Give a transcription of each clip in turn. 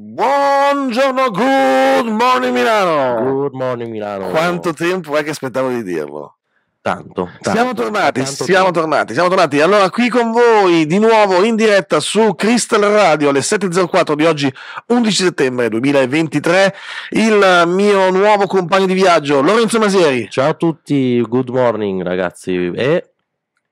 Buongiorno, good morning Milano. Good morning Milano. Quanto tempo è che aspettavo di dirlo? Tanto, tanto, siamo tornati, tanto siamo tempo. tornati, siamo tornati. Allora, qui con voi di nuovo in diretta su Crystal Radio alle 7.04 di oggi, 11 settembre 2023. Il mio nuovo compagno di viaggio, Lorenzo Masieri. Ciao a tutti, good morning ragazzi. E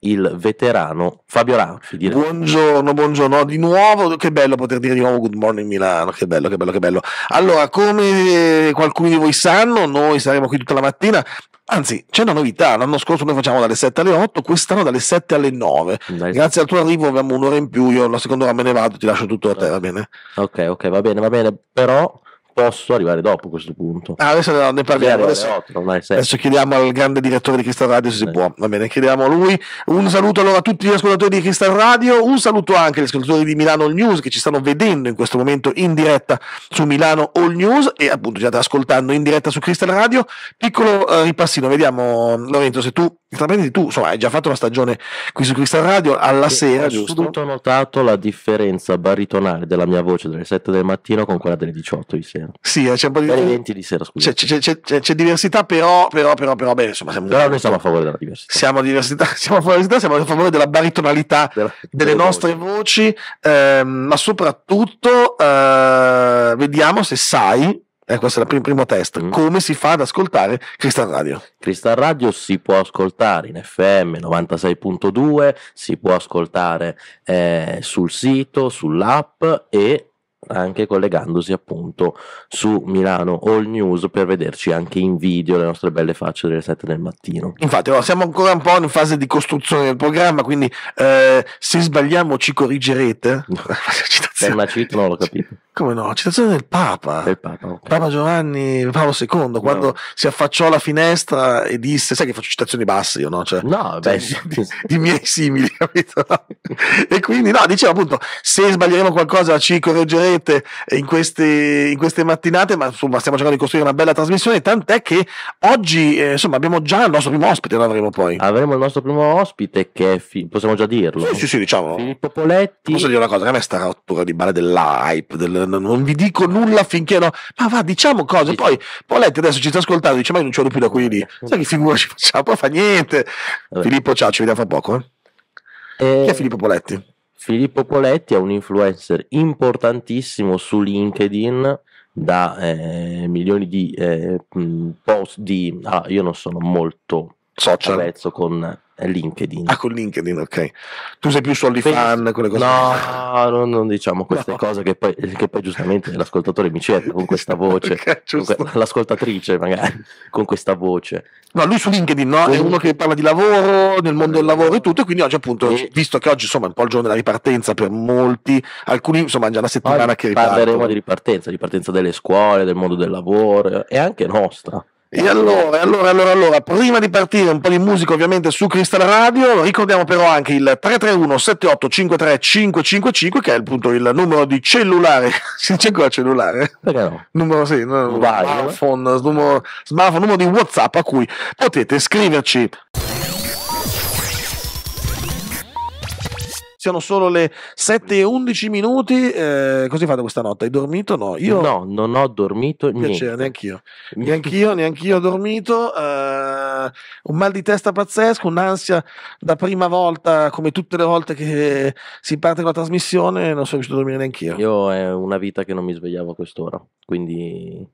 il veterano Fabio Rauci. Direi. Buongiorno, buongiorno di nuovo, che bello poter dire di nuovo Good Morning Milano, che bello, che bello, che bello. Allora, come qualcuno di voi sanno, noi saremo qui tutta la mattina, Anzi, c'è una novità, l'anno scorso noi facciamo dalle 7 alle 8, quest'anno dalle 7 alle 9. Dai. Grazie al tuo arrivo abbiamo un'ora in più, io la seconda ora me ne vado, ti lascio tutto a te, va bene? Ok, ok, va bene, va bene, però posso arrivare dopo a questo punto. Ah, adesso no, ne parliamo. Adesso, 8, adesso, chiediamo al grande direttore di Cristal Radio se si sì. Eh. può. Va bene, chiediamo a lui. Un saluto allora a tutti gli ascoltatori di Cristal Radio, un saluto anche agli ascoltatori di Milano All News che ci stanno vedendo in questo momento in diretta su Milano All News e appunto già ascoltando in diretta su Cristal Radio. Piccolo eh, ripassino, vediamo Lorenzo se tu Prendi tu, insomma, hai già fatto una stagione qui su Crystal Radio alla e sera, ho giusto? Ho notato la differenza baritonale della mia voce delle 7 del mattino con quella delle 18 di sera sera. Sì, eh, c'è un po' di... Dalle 20 di sera, scusa. C'è, c'è, c'è, c'è, diversità, però, però, però, però, beh, insomma... Siamo, però noi siamo a favore della diversità. Siamo, diversità, siamo a favore della diversità, siamo a favore della baritonalità della, delle, delle, nostre voci, voci ehm, ma soprattutto eh, vediamo se sai, eh, questo è il prim- primo test. Mm. Come si fa ad ascoltare Crystal Radio? Crystal Radio si può ascoltare in FM 96.2, si può ascoltare eh, sul sito, sull'app e anche collegandosi appunto su Milano All News per vederci anche in video le nostre belle facce delle 7 del mattino. Infatti, allora, siamo ancora un po' in fase di costruzione del programma, quindi eh, se sbagliamo ci corrigerete. No. Citazione. Per eh, una cita non l'ho capito. Come no? Citazione del Papa. Del Papa, okay. Papa Giovanni Paolo II, quando si affacciò alla finestra e disse, sai che faccio citazioni basse io, no? Cioè, no, cioè, di, di, miei simili, capito? e quindi, no, diceva appunto, se sbaglieremo qualcosa ci correggerete in queste, in queste mattinate, ma insomma stiamo cercando di costruire una bella trasmissione, tant'è che oggi, eh, insomma, abbiamo già il nostro primo ospite, lo avremo poi. Avremo il nostro primo ospite che è, fi- possiamo già dirlo. Sì, sì, sì, diciamo. Filippo Poletti. Posso dire una cosa, che a me sta rottura di balle dell'hype, del non vi dico nulla finché no. Ma va, diciamo cose. Poi Poletti adesso ci sta ascoltando, dice ma io non ce l'ho più da quelli lì. Sai che figura ci facciamo? Poi fa niente. Vabbè. Filippo ciao, ci vediamo fra poco. Eh. Eh, Chi è Filippo Poletti? Filippo Poletti è un influencer importantissimo su LinkedIn da eh, milioni di eh, post di... Ah, io non sono molto social. Avvezzo con eh, LinkedIn. Ah, con LinkedIn, ok. Tu sei più su OnlyFan, quelle cose. No, no, non diciamo queste no. cose che poi, che poi, giustamente l'ascoltatore mi cerca con questa voce. okay, con l'ascoltatrice magari con questa voce. No, lui su LinkedIn no? è uno che parla di lavoro, nel mondo del lavoro e tutto, e quindi oggi appunto, e... visto che oggi insomma è un po' il giorno della ripartenza per molti, alcuni insomma già una settimana che ripartono. Parleremo di ripartenza, ripartenza delle scuole, del mondo del lavoro e anche nostra. E allora, allora, allora, allora, prima di partire un po' di musica ovviamente su Crystal Radio, ricordiamo però anche il 331-7853-555 che è appunto il numero di cellulare, c'è qua cellulare? Perché no? Numero, sì, no, Vai, eh? smartphone, eh? numero, smartphone, numero di Whatsapp a cui potete scriverci. siano solo le 7 e 11 minuti. Eh, così fate questa notte? Hai dormito? No, io no, non ho dormito. Piacere, niente. neanch'io, neanch'io, neanch'io ho dormito. Eh, un mal di testa pazzesco, un'ansia da prima volta, come tutte le volte che si parte con la trasmissione, non sono riuscito a dormire neanch'io. Io è una vita che non mi svegliavo a quest'ora, quindi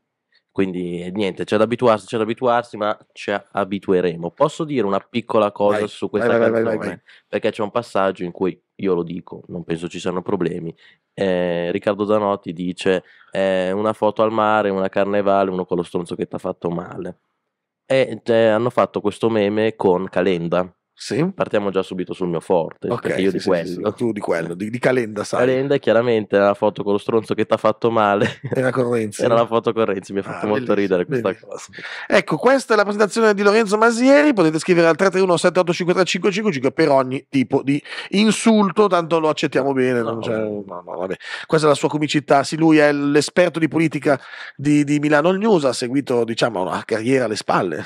quindi niente, c'è da abituarsi, c'è da abituarsi, ma ci abitueremo. Posso dire una piccola cosa vai, su questa vai, canzone? Vai, perché c'è un passaggio in cui io lo dico, non penso ci siano problemi. Eh, Riccardo Zanotti dice eh, una foto al mare, una carnevale, uno con lo stronzo che ti ha fatto male. E eh, hanno fatto questo meme con Calenda, sì. Partiamo già subito sul mio forte, okay, perché io sì, di, sì, quello. Sì, di quello. di, di Calenda sai. Calenda chiaramente era la foto con lo stronzo che ti ha fatto male. Era Correnzi. era la foto Correnzi, mi ha fatto ah, molto ridere questa bellissimo. cosa. Ecco, questa è la presentazione di Lorenzo Masieri, potete scrivere al 331-7853555 per ogni tipo di insulto, tanto lo accettiamo bene. No, no, no, questa è la sua comicità, sì, lui è l'esperto di politica di, di Milano News, ha seguito diciamo una carriera alle spalle.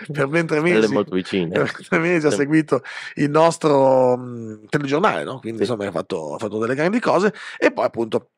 per ben tre mesi, molto vicine. Per tre mesi ha seguito il nostro mh, mhmm, telegiornale, no? quindi sì. insomma ha fatto, ha fatto delle grandi cose e poi appunto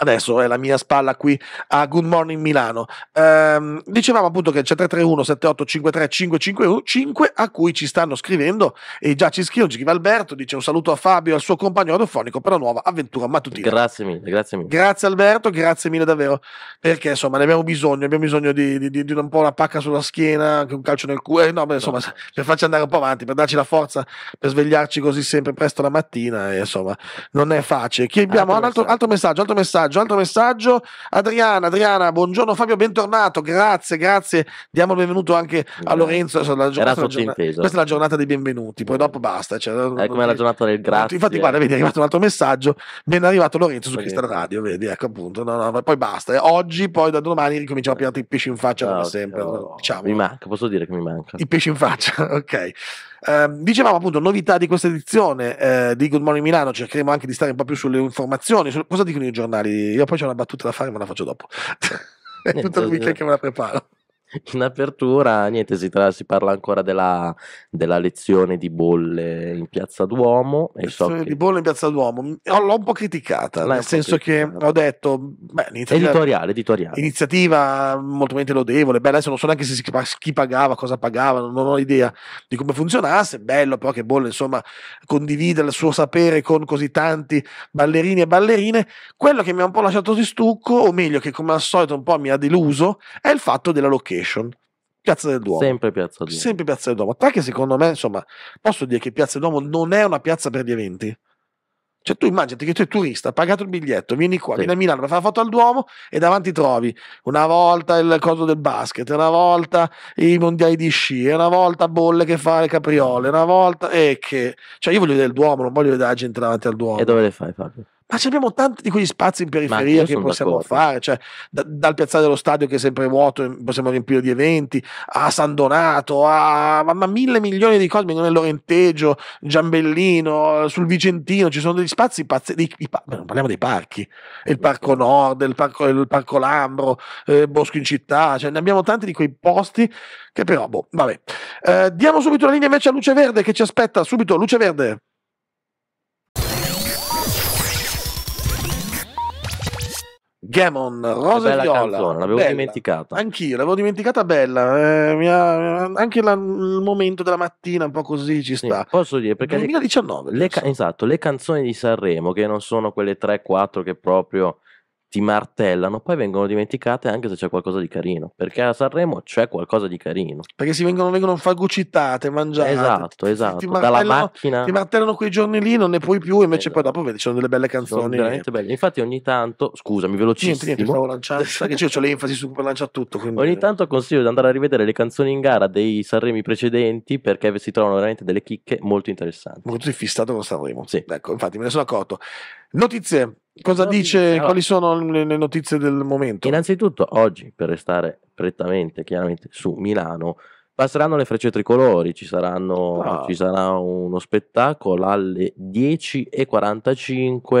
adesso è la mia spalla qui a Good Morning Milano. Ehm, dicevamo appunto che c'è 331 7853 555 a cui ci stanno scrivendo e già ci scrivono, ci scrive Alberto, dice un saluto a Fabio e al suo compagno radiofonico per la nuova avventura mattutina. Grazie mille, grazie mille. Grazie Alberto, grazie mille davvero, perché insomma ne abbiamo bisogno, abbiamo bisogno di, di, di, di un po' la pacca sulla schiena, anche un calcio nel cuore, eh, no, beh, insomma, no. per farci andare un po' avanti, per darci la forza, per svegliarci così sempre presto la mattina, e, insomma non è facile. Chi abbiamo? Altro, altro messaggio, altro messaggio messaggio, altro messaggio. Adriana, Adriana, buongiorno Fabio, bentornato. Grazie, grazie. Diamo il benvenuto anche a Lorenzo. La giornata, la giornata, questa è la giornata dei benvenuti, poi dopo basta. Cioè, è eh, come la giornata del grazie. Infatti, guarda, vedi, è arrivato un altro messaggio. Ben arrivato Lorenzo su Cristal Radio, vedi, ecco appunto. No, no, poi basta. Eh. Oggi, poi da domani ricominciamo a piantare i pesci in faccia no, come sempre. No, diciamo. Mi manca, posso dire che mi manca. I pesci in faccia, ok. Eh, dicevamo appunto novità di questa edizione eh, di Good Morning Milano, cercheremo anche di stare un po' più sulle informazioni, su cosa dicono i giornali. Io poi c'è una battuta da fare, ma la faccio dopo. È tutto il weekend eh. che me la preparo in apertura niente, si, tra- si parla ancora della, della, lezione di bolle in Piazza Duomo. E lezione so che... di bolle in Piazza Duomo mm, eh, l'ho un po' criticata, L'hai nel po senso criticata. che ho detto, beh, editoriale, editoriale. iniziativa molto lodevole, beh adesso non so neanche se si, chi pagava, cosa pagava, non ho idea di come funzionasse, bello però che bolle insomma condivida il suo sapere con così tanti ballerini e ballerine, quello che mi ha un po' lasciato di stucco, o meglio che come al solito un po' mi ha deluso, è il fatto della location Station, Piazza del Duomo. Sempre Piazza del Duomo. Sempre Piazza del Duomo. Tra che secondo me, insomma, posso dire che Piazza del Duomo non è una piazza per gli eventi. Cioè tu immagini che tu sei turista, hai pagato il biglietto, vieni qua, sì. vieni a Milano per fare la foto al Duomo e davanti trovi una volta il coso del basket, una volta i mondiali di sci, una volta bolle che fa le capriole, una volta... E che... Cioè io voglio vedere il Duomo, non voglio vedere la gente davanti al Duomo. E dove le fai Fabio? ma abbiamo tanti di quegli spazi in periferia che possiamo d'accordo. fare, cioè, da, dal piazzale dello stadio che è sempre vuoto, eh, possiamo riempire di eventi, a San Donato, a ma, mille milioni di cose, Lorenteggio, Giambellino, sul Vicentino, ci sono degli spazi pazzeschi, non parliamo dei parchi, il Parco Nord, il Parco, il parco Lambro, eh, Bosco in città, cioè, ne abbiamo tanti di quei posti che però, boh, vabbè. Eh, diamo subito la linea invece a Luce Verde che ci aspetta, subito Luce Verde. Gammon, Rosa bella Viola. Canzone, l'avevo bella. dimenticata. Anch'io, l'avevo dimenticata bella. Eh, mia, anche la, il momento della mattina, un po' così ci sta. Sì, posso dire, perché... 2019. Le, le, esatto, le canzoni di Sanremo, che non sono quelle 3-4 che proprio ti martellano, poi vengono dimenticate anche se c'è qualcosa di carino, perché a Sanremo c'è qualcosa di carino. Perché si vengono, vengono fagucitate, mangiate. Esatto, esatto, dalla macchina. Ti martellano quei giorni lì, non ne puoi più, invece esatto. poi dopo vedi, ci sono delle belle canzoni. Sono veramente belle. Infatti ogni tanto, scusami, velocissimo. Niente, niente, stavo lanciando, sai che io ho l'enfasi su come lancia tutto. Quindi... Ogni tanto consiglio di andare a rivedere le canzoni in gara dei Sanremi precedenti, perché si trovano veramente delle chicche molto interessanti. Molto fissato con Sanremo. Sì. Ecco, infatti me ne sono accorto. Notizie. Cosa notizie, dice? Allora, quali sono le, le, notizie del momento? Innanzitutto, oggi, per restare prettamente, chiaramente, su Milano, passeranno le frecce tricolori, ci, saranno, ah. ci sarà uno spettacolo alle 10.45.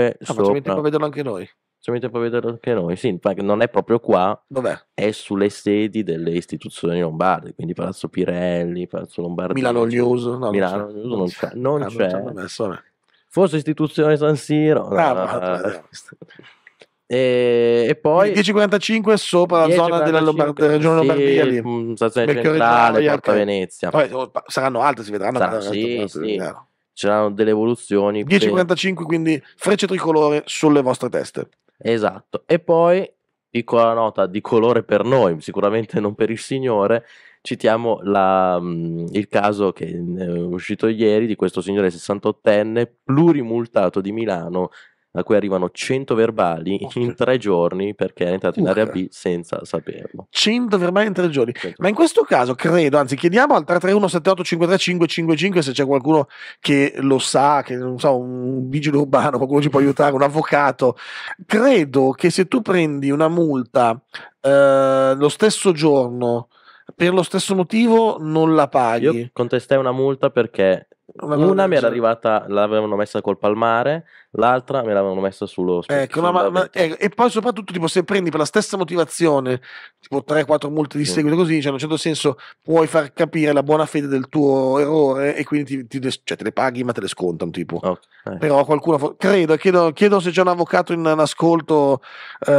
Ah, sopra... tempo a vederlo anche noi. Facciamo tempo a vederlo anche noi, sì, non è proprio qua, Dov'è? è sulle sedi delle istituzioni lombarde, quindi Palazzo Pirelli, Palazzo Lombardi. Milano News, no, Milano non c'è. News ah, non c'è, non c'è. Non c'è messo, Forse istituzione San Siro. No, ah, no, E, e, poi 10.45 sopra 10, la zona 45, della Lombardia, regione sì, Lombardia lì. Mm, stazione centrale, Porta okay. Venezia. Poi, oh, saranno altre, si vedranno. Sarà, sì, sì. Eh, c'erano delle evoluzioni. 10.45 per... quindi frecce tricolore sulle vostre teste. Esatto. E poi, piccola nota di colore per noi, sicuramente non per il Signore, citiamo la, mm, il caso che eh, è uscito ieri di questo signore 68enne plurimultato di Milano a cui arrivano 100 verbali in tre giorni perché è entrato in area B senza saperlo. 100 verbali in tre giorni. Ma in questo caso credo, anzi chiediamo al 331-7853555 se c'è qualcuno che lo sa, che non so, un vigile urbano, qualcuno ci può aiutare, un avvocato. Credo che se tu prendi una multa eh, lo stesso giorno per lo stesso motivo non la paghi. Io contestai una multa perché una, una mi era arrivata, l'avevano messa col palmare, l'altra me l'avevano messa sullo ecco, no, ma, ma, eh, e poi soprattutto tipo se prendi per la stessa motivazione tipo 3-4 multe di seguito mm. così cioè in un certo senso puoi far capire la buona fede del tuo errore e quindi ti, ti, cioè, te le paghi ma te le scontano tipo okay. Eh. però qualcuno credo chiedo, chiedo, se c'è un avvocato in, in ascolto eh,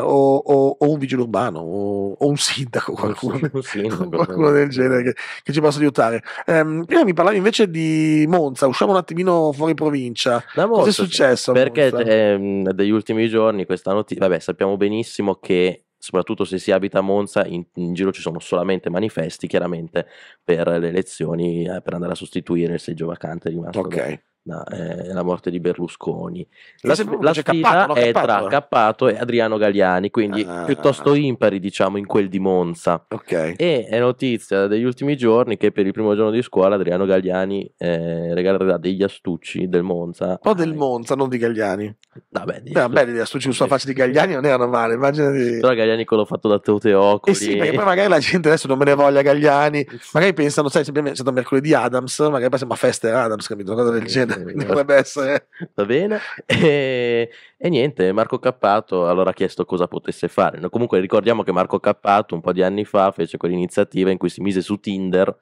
o, o, o, un vigile urbano o, o un sindaco qualcuno, un sindaco, qualcuno del genere che, che, ci possa aiutare ehm, prima mi parlavi invece di Monza usciamo un attimino fuori provincia da Monza successo? Perché ehm, degli ultimi giorni, questa notizia, vabbè, sappiamo benissimo che soprattutto se si abita a Monza, in, in, giro ci sono solamente manifesti, chiaramente per le elezioni, eh, per andare a sostituire il seggio vacante rimasto. Ok. Da... No, eh, la morte di Berlusconi. La, la cioè, sfida Cappato, è tra Cappato e Adriano Galliani, quindi ah. piuttosto ah, ah. impari, diciamo, in quel di Monza. Okay. E è notizia degli ultimi giorni che per il primo giorno di scuola Adriano Galliani eh, regalerà degli astucci del Monza. Un po' del Monza, non di Galliani. Vabbè, di... Beh, beh, gli astucci sulla faccia di Galliani non erano male, immaginati. Però Galliani quello fatto da Teuteocoli. Eh sì, perché poi magari la gente adesso non me ne voglia Galliani, magari pensano, sai, sempre è stato mercoledì Adams, magari passiamo a festa Adams, capito? Una cosa del genere dovrebbe essere. Va bene. E, e, niente, Marco Cappato allora ha chiesto cosa potesse fare. No, comunque ricordiamo che Marco Cappato un po' di anni fa fece quell'iniziativa in cui si mise su Tinder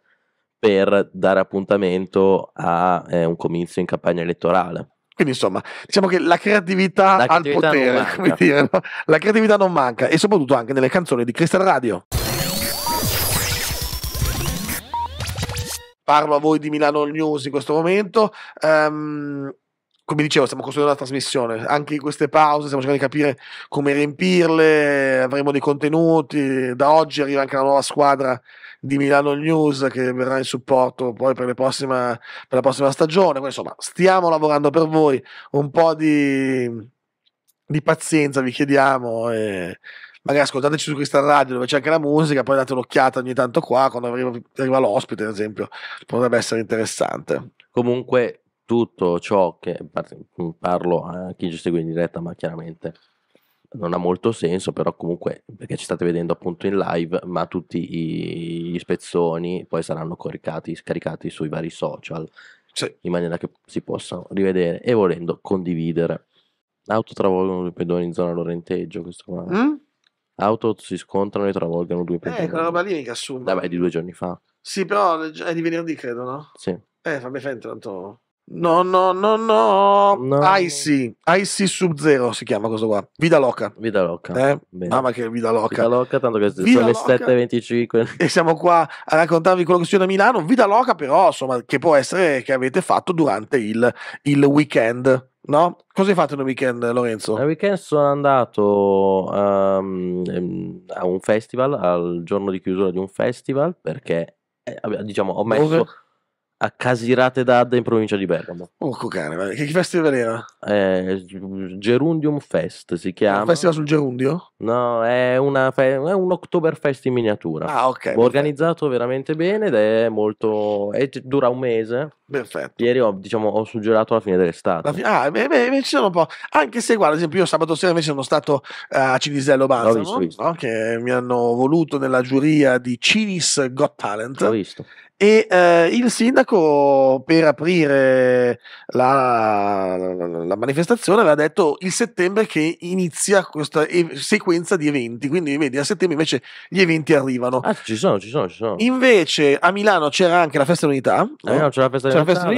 per dare appuntamento a eh, un comizio in campagna elettorale. Quindi insomma, diciamo che la creatività, la creatività ha il potere, dire, no? la creatività non manca e soprattutto anche nelle canzoni di Crystal Radio. parlo a voi di Milano News in questo momento. Um, come dicevo, stiamo costruendo la trasmissione, anche in queste pause stiamo cercando di capire come riempirle, avremo dei contenuti, da oggi arriva anche la nuova squadra di Milano News che verrà in supporto poi per, prossima, per la prossima stagione, Quindi, insomma stiamo lavorando per voi, un po' di, di pazienza vi chiediamo. E, magari ascoltateci su questa Radio dove c'è anche la musica, poi date un'occhiata ogni tanto qua quando arriva, arriva l'ospite, ad esempio, potrebbe essere interessante. Comunque tutto ciò che parlo a chi ci segue in diretta, ma chiaramente non ha molto senso, però comunque perché ci state vedendo appunto in live, ma tutti i, gli spezzoni poi saranno coricati, scaricati sui vari social sì. in maniera che si possano rivedere e volendo condividere. Autotravolgono i pedoni in zona Lorenteggio, questo qua. Mm? auto si scontrano e travolgono due persone. Eh, quella roba lì mica assurda. Vabbè, è di due giorni fa. Sì, però è di venerdì, credo, no? Sì. Eh, vabbè, fa tanto No, no, no, no. no. IC, IC Sub Zero si chiama questo qua. Vida Loca. Vida Loca. Eh? Mamma ah, che Vida Loca. Vida Loca, tanto che sono le 7.25. E siamo qua a raccontarvi quello che succede a Milano. Vida Loca però, insomma, che può essere che avete fatto durante il, il weekend. No? Cosa hai fatto nel weekend, Lorenzo? Nel weekend sono andato um, a un festival, al giorno di chiusura di un festival, perché, eh, diciamo, ho messo... Dove? a Casirate d'Adda in provincia di Bergamo. Oh, cane, che festival era? Eh, Gerundium Fest si chiama. Un festival sul Gerundio? No, è, fe- è un Oktoberfest in miniatura. Ah, ok. Perfetto. Organizzato veramente bene ed è molto... È, dura un mese. Perfetto. Ieri ho, diciamo, ho suggerato la fine dell'estate. Fi- ah, beh, beh, ci sono un po'. Anche se, guarda, ad esempio, io sabato sera invece sono stato eh, a Cinisello Basso. visto, No? che mi hanno voluto nella giuria di Cinis Got Talent. L'ho visto e eh, il sindaco per aprire la, la, manifestazione aveva detto il settembre che inizia questa ev- sequenza di eventi quindi vedi a settembre invece gli eventi arrivano ah, ci sono ci sono ci sono invece a Milano c'era anche la festa dell'unità eh, no? c'era la festa dell'unità, c'era la festa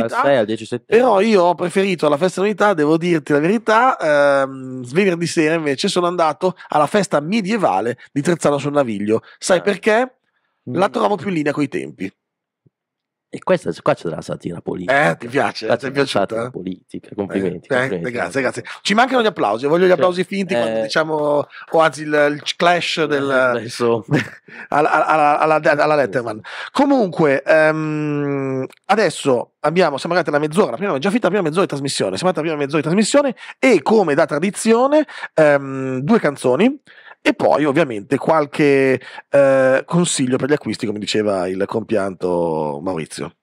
dell'unità però io ho preferito la festa dell'unità devo dirti la verità ehm, venerdì sera invece sono andato alla festa medievale di Trezzano sul Naviglio sai ah. perché? la mm. trovo più in linea coi tempi e questa, qua c'è della satira politica. Eh, ti piace? Qua ti è piaciuta? Eh? politica, complimenti. Eh, complimenti. Eh, grazie, grazie. Ci mancano gli applausi, voglio gli applausi finti, quando, eh. diciamo, o anzi il, il clash eh, del, alla, alla, alla, alla, Letterman. Comunque, um, adesso abbiamo, siamo arrivati alla mezz'ora, prima, già finita la prima mezz'ora di trasmissione, siamo arrivati alla prima mezz'ora di trasmissione e come da tradizione, um, due canzoni e poi ovviamente qualche eh, consiglio per gli acquisti, come diceva il compianto Maurizio.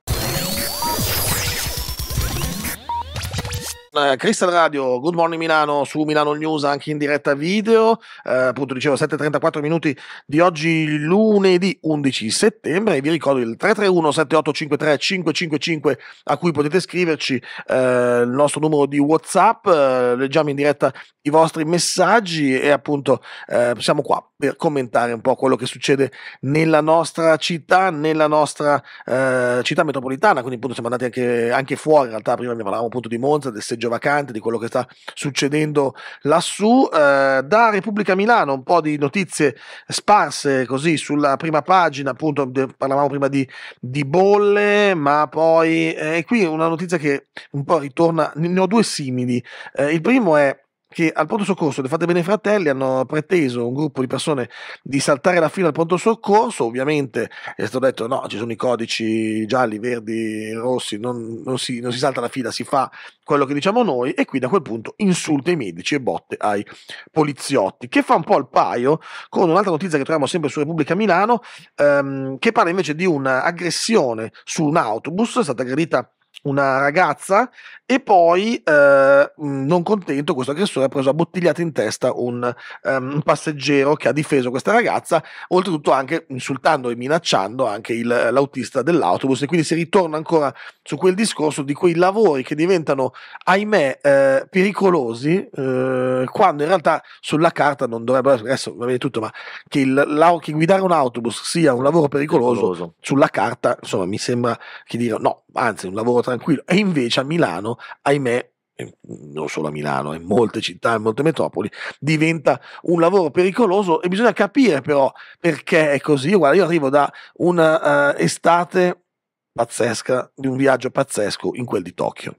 eh, Crystal Radio, Good Morning Milano su Milano News anche in diretta video, eh, appunto dicevo 7.34 minuti di oggi lunedì 11 settembre e vi ricordo il 331 7853 555 a cui potete scriverci eh, il nostro numero di Whatsapp, eh, leggiamo in diretta i vostri messaggi e appunto eh, siamo qua per commentare un po' quello che succede nella nostra città, nella nostra eh, città metropolitana, quindi appunto siamo andati anche, anche fuori in realtà, prima ne parlavamo appunto di Monza, del seggio vacante, di quello che sta succedendo lassù. Eh, da Repubblica Milano un po' di notizie sparse così sulla prima pagina, appunto de, parlavamo prima di, di, bolle, ma poi eh, qui una notizia che un po' ritorna, ne ho due simili. Eh, il primo è che al pronto soccorso del Fate Bene Fratelli hanno preteso un gruppo di persone di saltare la fila al pronto soccorso, ovviamente è stato detto no, ci sono i codici gialli, verdi, rossi, non, non, si, non si salta la fila, si fa quello che diciamo noi e qui da quel punto insulta i medici e botte ai poliziotti, che fa un po' il paio con un'altra notizia che troviamo sempre su Repubblica Milano, ehm, che parla invece di un'aggressione su un autobus, è stata aggredita una ragazza e poi eh, non contento questo aggressore ha preso a bottigliata in testa un, um, un, passeggero che ha difeso questa ragazza oltretutto anche insultando e minacciando anche il, l'autista dell'autobus e quindi si ritorna ancora su quel discorso di quei lavori che diventano ahimè eh, pericolosi eh, quando in realtà sulla carta non dovrebbero adesso va bene tutto ma che, il, la, che guidare un autobus sia un lavoro pericoloso, pericoloso, sulla carta insomma mi sembra che dire no anzi un lavoro tranquillo. E invece a Milano, ahimè, non solo a Milano, in molte città, in molte metropoli, diventa un lavoro pericoloso e bisogna capire però perché è così. Io, guarda, io arrivo da un'estate eh, uh, pazzesca, di un viaggio pazzesco in quel di Tokyo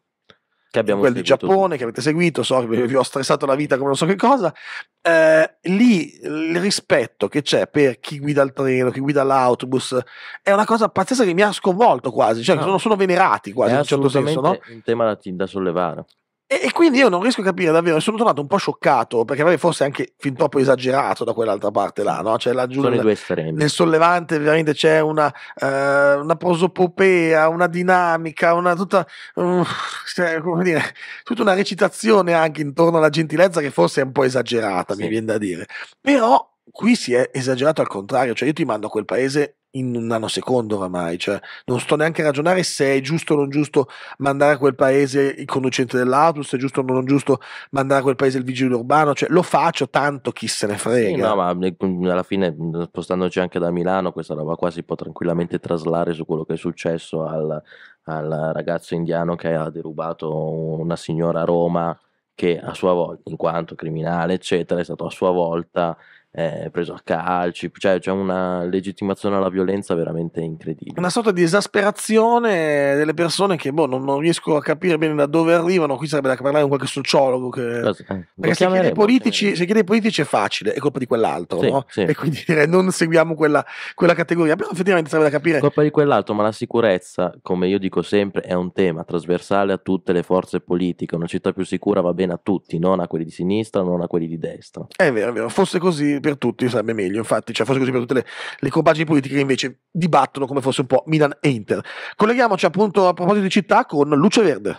che abbiamo quel seguito. di Giappone che avete seguito, so che vi ho stressato la vita come non so che cosa, eh, lì il rispetto che c'è per chi guida il treno, chi guida l'autobus, è una cosa pazzesca che mi ha sconvolto quasi, cioè no. sono, sono, venerati quasi è in un certo senso. No? un tema da, da sollevare. E, e, quindi io non riesco a capire davvero, sono tornato un po' scioccato, perché magari forse anche fin troppo esagerato da quell'altra parte là, no? Cioè laggiù sono nel, i due estremi. Nel sollevante veramente c'è una, eh, una prosopopea, una dinamica, una tutta, um, cioè, come dire, tutta una recitazione anche intorno alla gentilezza che forse è un po' esagerata, sì. mi viene da dire. Però qui si è esagerato al contrario, cioè io ti mando a quel paese in un nanosecondo oramai, cioè non sto neanche a ragionare se è giusto o non giusto mandare a quel paese il conducente dell'autobus, se è giusto o non giusto mandare a quel paese il vigile urbano, cioè lo faccio tanto chi se ne frega. Sì, no, ma alla fine spostandoci anche da Milano questa roba qua si può tranquillamente traslare su quello che è successo al, al ragazzo indiano che ha derubato una signora a Roma che a sua volta, in quanto criminale eccetera, è stato a sua volta eh, preso a calci, cioè c'è una legittimazione alla violenza veramente incredibile. Una sorta di esasperazione delle persone che boh, non, non, riesco a capire bene da dove arrivano, qui sarebbe da parlare con qualche sociologo che... Eh, Perché se chiede, politici, se chiedi ai politici è facile, è colpa di quell'altro, sì, no? sì. E quindi direi non seguiamo quella, quella, categoria, però effettivamente sarebbe da capire... Colpa di quell'altro, ma la sicurezza, come io dico sempre, è un tema trasversale a tutte le forze politiche, una città più sicura va bene a tutti, non a quelli di sinistra, non a quelli di destra. È vero, è vero, fosse così per tutti sarebbe meglio, infatti, cioè fosse così per tutte le, le compagini politiche che invece dibattono come fosse un po' Milan e Inter. Colleghiamoci appunto a proposito di città con Luce Verde.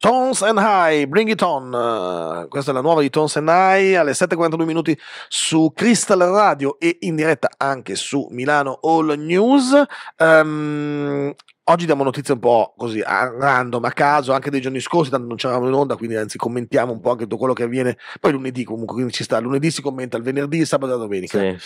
Tones and High, Bring It On, questa è la nuova di Tones and High alle 7.42 minuti su Crystal Radio e in diretta anche su Milano All News. Um, oggi diamo notizie un po' così a random, a caso, anche dei giorni scorsi, tanto non c'eravamo in onda, quindi anzi commentiamo un po' anche tutto quello che avviene. Poi lunedì comunque, quindi ci sta, lunedì si commenta, il venerdì, il sabato e la domenica. Sì.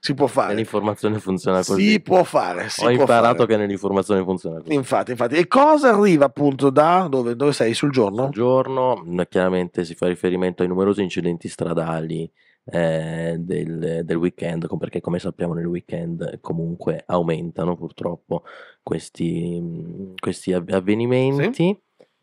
Si può fare. Nell'informazione funziona così. Si può fare. Si Ho può imparato fare. che nell'informazione funziona così. Infatti, infatti. E cosa arriva appunto da dove, dove sei? Sul giorno? Sul giorno, mm, chiaramente si fa riferimento ai numerosi incidenti stradali eh, del, del, weekend, perché come sappiamo nel weekend comunque aumentano purtroppo questi, mm, questi avvenimenti. Sì.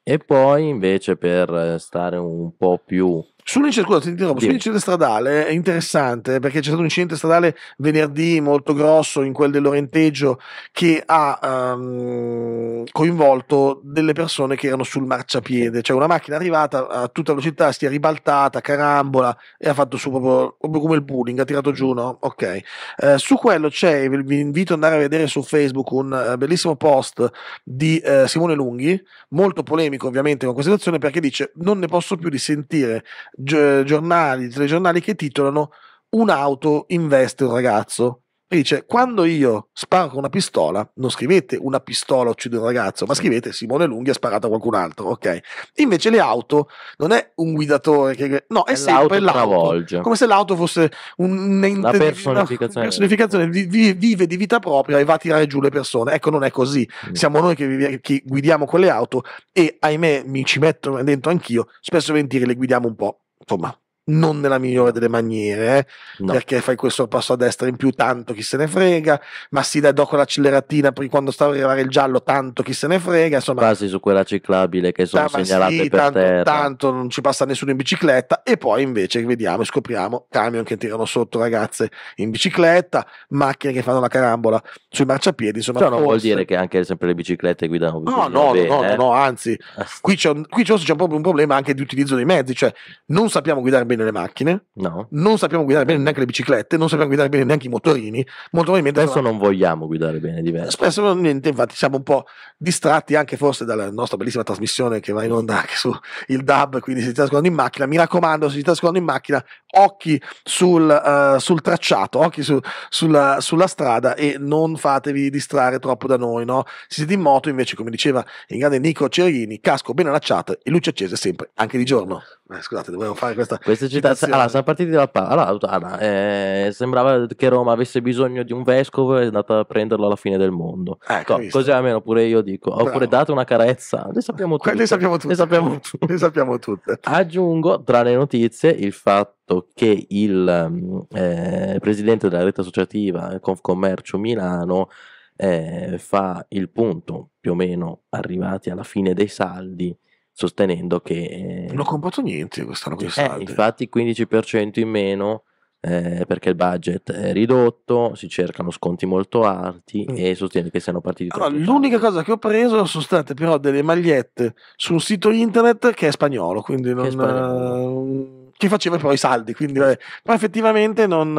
E poi invece per stare un po' più Sull'incidente stradale è interessante eh, perché c'è stato un incidente stradale venerdì molto grosso in quel del Lorenteggio che ha um, coinvolto delle persone che erano sul marciapiede, cioè una macchina arrivata a eh, tutta velocità si è ribaltata, carambola e ha fatto su proprio, proprio come il pudding, ha tirato giù, no? Ok. Uh, su quello c'è, vi invito ad andare a vedere su Facebook un uh, bellissimo post di uh, Simone Lunghi, molto polemico ovviamente con questa situazione perché dice non ne posso più di sentire giornali, telegiornali che titolano Un'auto investe un ragazzo. E dice, quando io sparo una pistola, non scrivete una pistola uccide un ragazzo, ma scrivete Simone Lunghi ha sparato a qualcun altro, ok? Invece le auto non è un guidatore che... No, è, è sempre l'auto. Travolge. Come se l'auto fosse un ente... La personificazione. Una personificazione vive di vita propria e va a tirare giù le persone. Ecco, non è così. Mm. Siamo noi che, vive, che guidiamo quelle auto e, ahimè, mi ci metto dentro anch'io, spesso e volentieri le guidiamo un po' 懂吗？non nella migliore delle maniere, eh, no. perché fai questo passo a destra in più, tanto chi se ne frega, ma si dà dopo l'acceleratina quando sta per arrivare il giallo, tanto chi se ne frega, insomma... Passi su quella ciclabile che sono ah, segnalate sì, per tanto, terra. Tanto non ci passa nessuno in bicicletta e poi invece vediamo e scopriamo camion che tirano sotto ragazze in bicicletta, macchine che fanno la carambola sui marciapiedi, insomma... Cioè non vuol dire che anche sempre le biciclette guidano no, no, bene, no, eh? no, no, anzi, qui c'è, un, qui c'è proprio un problema anche di utilizzo dei mezzi, cioè non sappiamo guidare bene bene le macchine, no. non sappiamo guidare bene neanche le biciclette, non sappiamo guidare bene neanche i motorini. Molto probabilmente Adesso non vogliamo guidare bene diverso. Eh, spesso niente, infatti siamo un po' distratti anche forse dalla nostra bellissima trasmissione che va in onda anche su il DAB, quindi se ti trascorrono in macchina, mi raccomando, se si trascondono in macchina, occhi sul, uh, sul tracciato, occhi su, sulla, sulla, strada e non fatevi distrarre troppo da noi, no? Se siete in moto invece, come diceva il grande Nico Cerini, casco ben allacciato e luce accesa sempre, anche di giorno. Eh, scusate, dovevo fare questa... Questa esercitazione. Allora, siamo partiti dalla palla. Allora, Autana, eh, sembrava che Roma avesse bisogno di un vescovo e è andata a prenderlo alla fine del mondo. Ecco, Co- così almeno pure io dico. Bravo. Oppure date una carezza. Ne sappiamo tutte. Ne sappiamo tutte. Le sappiamo tutte. ne sappiamo tutte. Aggiungo tra le notizie il fatto che il mm, eh, presidente della rete associativa Confcommercio Milano eh, fa il punto, più o meno arrivati alla fine dei saldi, sostenendo che... Eh, non ho comprato niente quest'anno con eh, Infatti 15% in meno eh, perché il budget è ridotto, si cercano sconti molto alti mm. e sostiene che siano partiti... Allora, l'unica cosa che ho preso sono state però delle magliette su un sito internet che è spagnolo, quindi non... Che è spagnolo. Eh, che faceva però i saldi, quindi vabbè. però effettivamente non...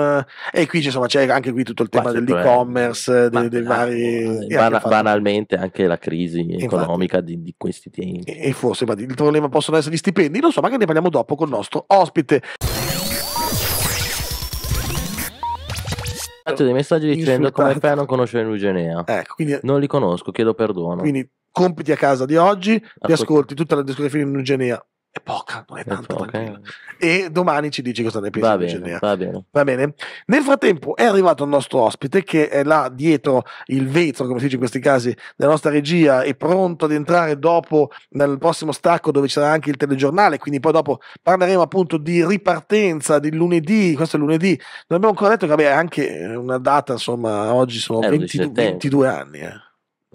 Eh, e qui insomma, c'è anche qui tutto il tema Quasi dell'e-commerce, dei, dei, vari... Bana, anche banalmente anche la crisi economica di, di, questi tempi. E, e forse ma, il problema possono essere gli stipendi, non so, magari ne parliamo dopo con il nostro ospite. fatto dei messaggi dicendo Insultante. come fai a non conoscere Lugenea. Ecco, quindi, non li conosco, chiedo perdono. Quindi compiti a casa di oggi, ti ascolti tutta la discografia di Lugenea è poca, non è, è tanto. Poca. Eh. E domani ci dici cosa ne pensi. Va bene, va bene. va bene. Nel frattempo è arrivato il nostro ospite che è là dietro il vetro, come si dice in questi casi, della nostra regia, è pronto ad entrare dopo nel prossimo stacco dove ci sarà anche il telegiornale, quindi poi dopo parleremo appunto di ripartenza di lunedì, questo è lunedì, non abbiamo ancora detto che vabbè, è anche una data, insomma, oggi sono 22, eh, 22 anni. Eh.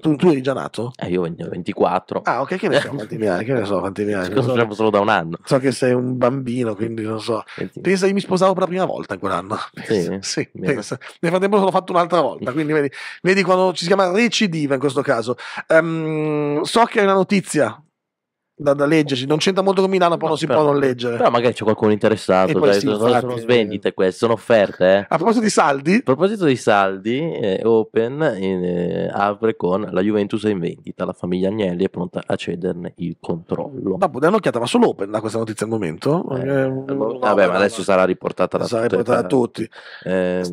Tu, tu eri già nato? Eh, io ho 24. Ah, ok, che ne so quanti anni, hai? Che ne so quanti ne Ci conosciamo solo da un anno. So che sei un bambino, quindi non so. Pensa che mi sposavo per la prima volta in quell'anno. Sì, sì pensa. Nel frattempo l'ho fatto un'altra volta, quindi vedi, vedi quando ci si chiama recidiva in questo caso. Um, so che hai una notizia da, da leggerci. Non c'entra molto con Milano, però no, si però, può non leggere. Però magari c'è qualcuno interessato. Dai, sì, sono, infatti, sono svendite eh. queste, sono offerte. Eh. A proposito di saldi, a proposito di saldi, eh, Open in, eh, apre con la Juventus in vendita. La famiglia Agnelli è pronta a cederne il controllo. Dopo dai un'occhiata, ma solo Open da questa notizia al momento. Eh, eh, no, vabbè, ma adesso sarà riportata da, sarà riportata da tutti. Ehm...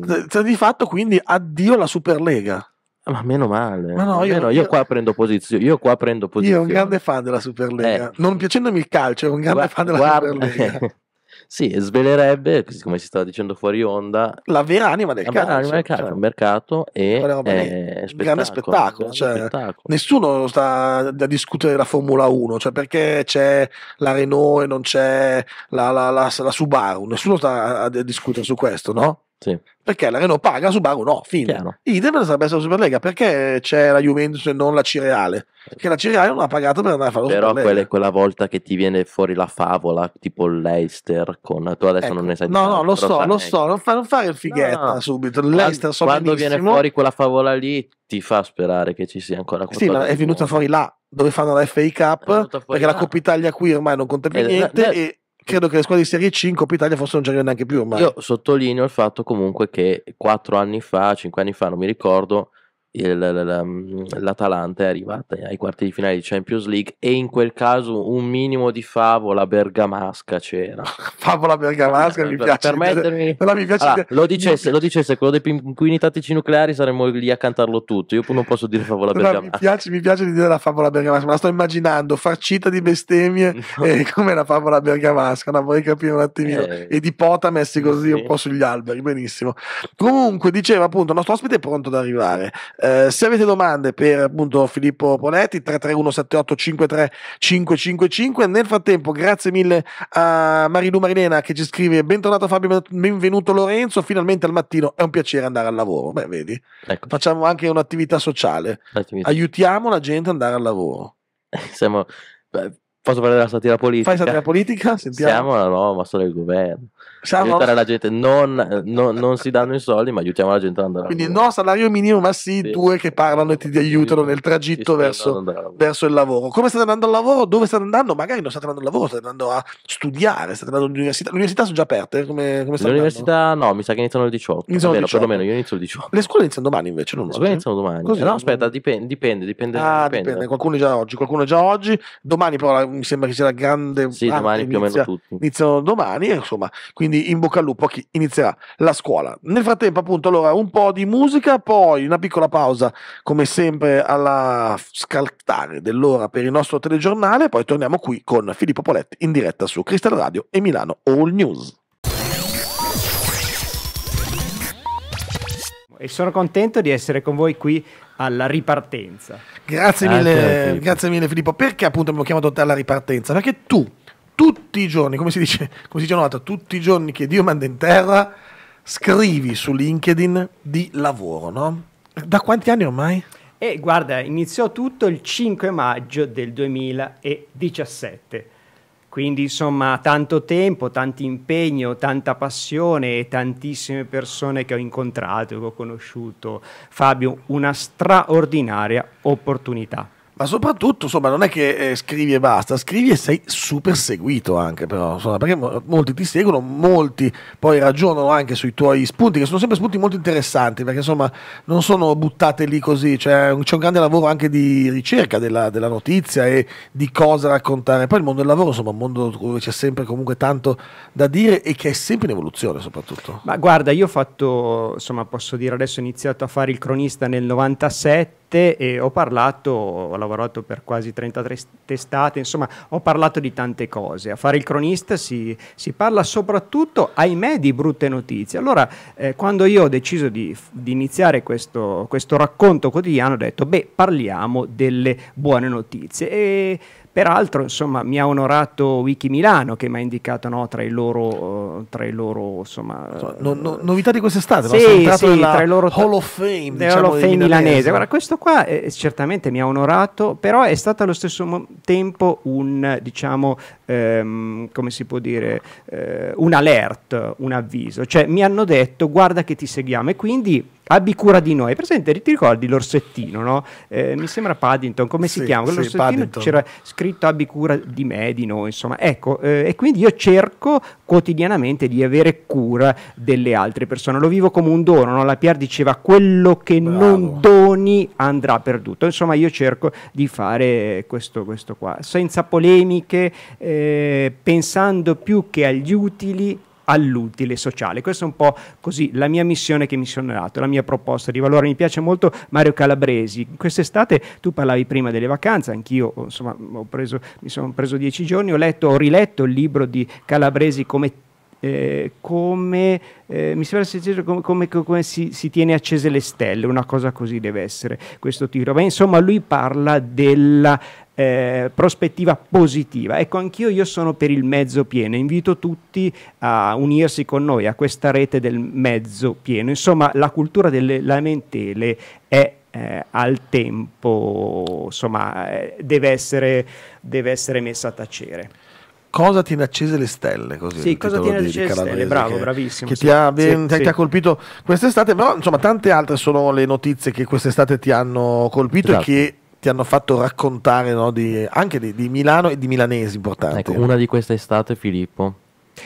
di fatto, quindi, addio la Superlega. Ah, ma meno male. Ma no, io, Vero, io, io, qua prendo posizione. Io qua prendo posizione. Io ero un grande fan della Superlega. Eh. Non piacendomi il calcio, ero un grande guarda, fan della guarda, Superlega. Eh. sì, svelerebbe, come si stava dicendo fuori onda, la vera anima del calcio. Anima del calcio cioè, mercato e eh, spettacolo, grande spettacolo, cioè, spettacolo, Nessuno sta a discutere la Formula 1, cioè perché c'è la Renault e non c'è la, la, la, la Subaru. Nessuno sta a discutere su questo, no? Sì. Perché la Renault paga, Subaru no, fine. Chiaro. Idem sarebbe stata Superlega, perché c'è la Juventus e non la Cireale? Perché la Cireale non ha pagato per andare a fare lo Però quella è quella volta che ti viene fuori la favola, tipo l'Eister con... Tu adesso ecco. non ne sai No, no, lo so, lo so, non, fa, non, fare il fighetto no, no. subito, l'Eister so Quando viene fuori quella favola lì ti fa sperare che ci sia ancora qualcosa. Sì, ma è venuta fuori là, dove fanno la FA Cup, perché là. la Coppa Italia qui ormai non conta più eh, niente eh, e credo che le squadre di Serie C in Coppa Italia fossero non c'erano neanche più ormai. Io sottolineo il fatto comunque che 4 anni fa, 5 anni fa, non mi ricordo, il, mm, l'Atalanta è arrivata ai quarti di finale di Champions League e in quel caso un minimo di favola bergamasca c'era. favola bergamasca mi piace. Permettermi... Però mi piace allora, lo, dicesse, lo dicesse quello dei pinguini tattici nucleari saremmo lì a cantarlo tutto. Io non posso dire favola bergamasca. Mi piace, mi piace di dire la favola bergamasca, ma la sto immaginando farcita di bestemmie no. come la favola bergamasca, no, vorrei capire un attimino. Eh. E di pota messi così sì. un po' sugli alberi, benissimo. Comunque diceva appunto, il nostro ospite è pronto ad arrivare. Eh, se avete domande per appunto Filippo Poletti, 331 78 53 555. Nel frattempo, grazie mille a Marilu Marinena che ci scrive: Bentornato Fabio, benvenuto Lorenzo. Finalmente al mattino è un piacere andare al lavoro. Beh, vedi, ecco. facciamo anche un'attività sociale, L'attività. aiutiamo la gente ad andare al lavoro. Siamo. Beh, posso parlare della satira politica? Fai satira politica? Sentiamo. Siamo la nuova massa del governo. Siamo... aiutare la gente non, eh, non, non, si danno i soldi ma aiutiamo la gente ad andare quindi no salario minimo ma sì, sì, due che parlano e ti aiutano nel tragitto verso, verso, il lavoro come state andando al lavoro dove state andando magari non state andando al lavoro state andando a studiare state andando all'università le università sono già aperte come, come le università no mi sa che iniziano il 18 iniziano vero, 18. perlomeno io inizio il 18 le scuole iniziano domani invece non le scuole eh. iniziano domani Così, eh, no aspetta dipende dipende dipende, ah, dipende. dipende. qualcuno è già oggi qualcuno è già oggi domani però mi sembra che sia la grande sì domani inizia, più o meno tutti iniziano domani insomma quindi quindi in bocca al lupo a chi inizierà la scuola. Nel frattempo appunto allora un po' di musica, poi una piccola pausa come sempre alla scaltare dell'ora per il nostro telegiornale, poi torniamo qui con Filippo Poletti in diretta su Crystal Radio e Milano All News. e sono contento di essere con voi qui alla ripartenza. Grazie mille, grazie mille Filippo. Perché appunto abbiamo chiamato te alla ripartenza? Perché tu tutti i giorni, come si dice, come si dice nota, tutti i giorni che Dio manda in terra, scrivi su LinkedIn di lavoro, no? Da quanti anni ormai? E guarda, iniziò tutto il 5 maggio del 2017. Quindi insomma tanto tempo, tanto impegno, tanta passione e tantissime persone che ho incontrato, che ho conosciuto. Fabio, una straordinaria opportunità. Ma soprattutto, insomma, non è che eh, scrivi e basta, scrivi e sei super seguito anche, però, insomma, perché molti ti seguono, molti poi ragionano anche sui tuoi spunti, che sono sempre spunti molto interessanti, perché insomma non sono buttate lì così, cioè, c'è un grande lavoro anche di ricerca della, della, notizia e di cosa raccontare. Poi il mondo del lavoro, insomma, un mondo dove c'è sempre comunque tanto da dire e che è sempre in evoluzione, soprattutto. Ma guarda, io ho fatto, insomma, posso dire adesso ho iniziato a fare il cronista nel 97 scritte e ho parlato, ho lavorato per quasi 33 testate, insomma ho parlato di tante cose. A fare il cronista si, si parla soprattutto, ahimè, di brutte notizie. Allora, eh, quando io ho deciso di, di iniziare questo, questo, racconto quotidiano, ho detto, beh, parliamo delle buone notizie. E Peraltro, insomma, mi ha onorato Wikimilano che mi ha indicato no, tra i loro, eh, tra i loro insomma, eh, no, no, novità di quest'estate, sì, sì, tra i loro Hall of Fame, diciamo, Hall of Fame milanese. Guarda, questo qua eh, certamente mi ha onorato, però è stato allo stesso tempo un, diciamo, ehm, come si può dire, eh, un alert, un avviso. Cioè mi hanno detto guarda che ti seguiamo e quindi abbi cura di noi. Presente, ti ricordi l'orsettino, no? Eh, mi sembra Paddington, come sì, si chiama? L'orsettino sì, c'era scritto abbi cura di me, di noi, insomma. Ecco, eh, e quindi io cerco quotidianamente di avere cura delle altre persone. Lo vivo come un dono, no? La Pier diceva quello che Bravo. non doni andrà perduto. Insomma, io cerco di fare questo, questo qua, senza polemiche, eh, pensando più che agli utili all'utile sociale. Questa è un po' così la mia missione che mi sono dato, la mia proposta di valore. Mi piace molto Mario Calabresi. Quest'estate tu parlavi prima delle vacanze, anch'io insomma, preso, mi sono preso dieci giorni, ho, letto, ho riletto il libro di Calabresi come eh, come, eh, mi sembra come, come, come si, si, tiene accese le stelle, una cosa così deve essere questo tiro. Ma insomma lui parla della eh, prospettiva positiva. Ecco, anch'io io sono per il mezzo pieno, invito tutti a unirsi con noi a questa rete del mezzo pieno. Insomma, la cultura delle lamentele è eh, al tempo, insomma, eh, deve, essere, deve essere messa a tacere. Cosa tiene accese le stelle? Così, sì, cosa tiene accese le stelle? Bravo, che, bravissimo. Che sì. ti, ha, ben, sì, ti sì. ha, colpito quest'estate, però insomma tante altre sono le notizie che quest'estate ti hanno colpito esatto. e che ti hanno fatto raccontare no, di, anche di, di, Milano e di milanesi importanti. Ecco, una di queste estate, Filippo,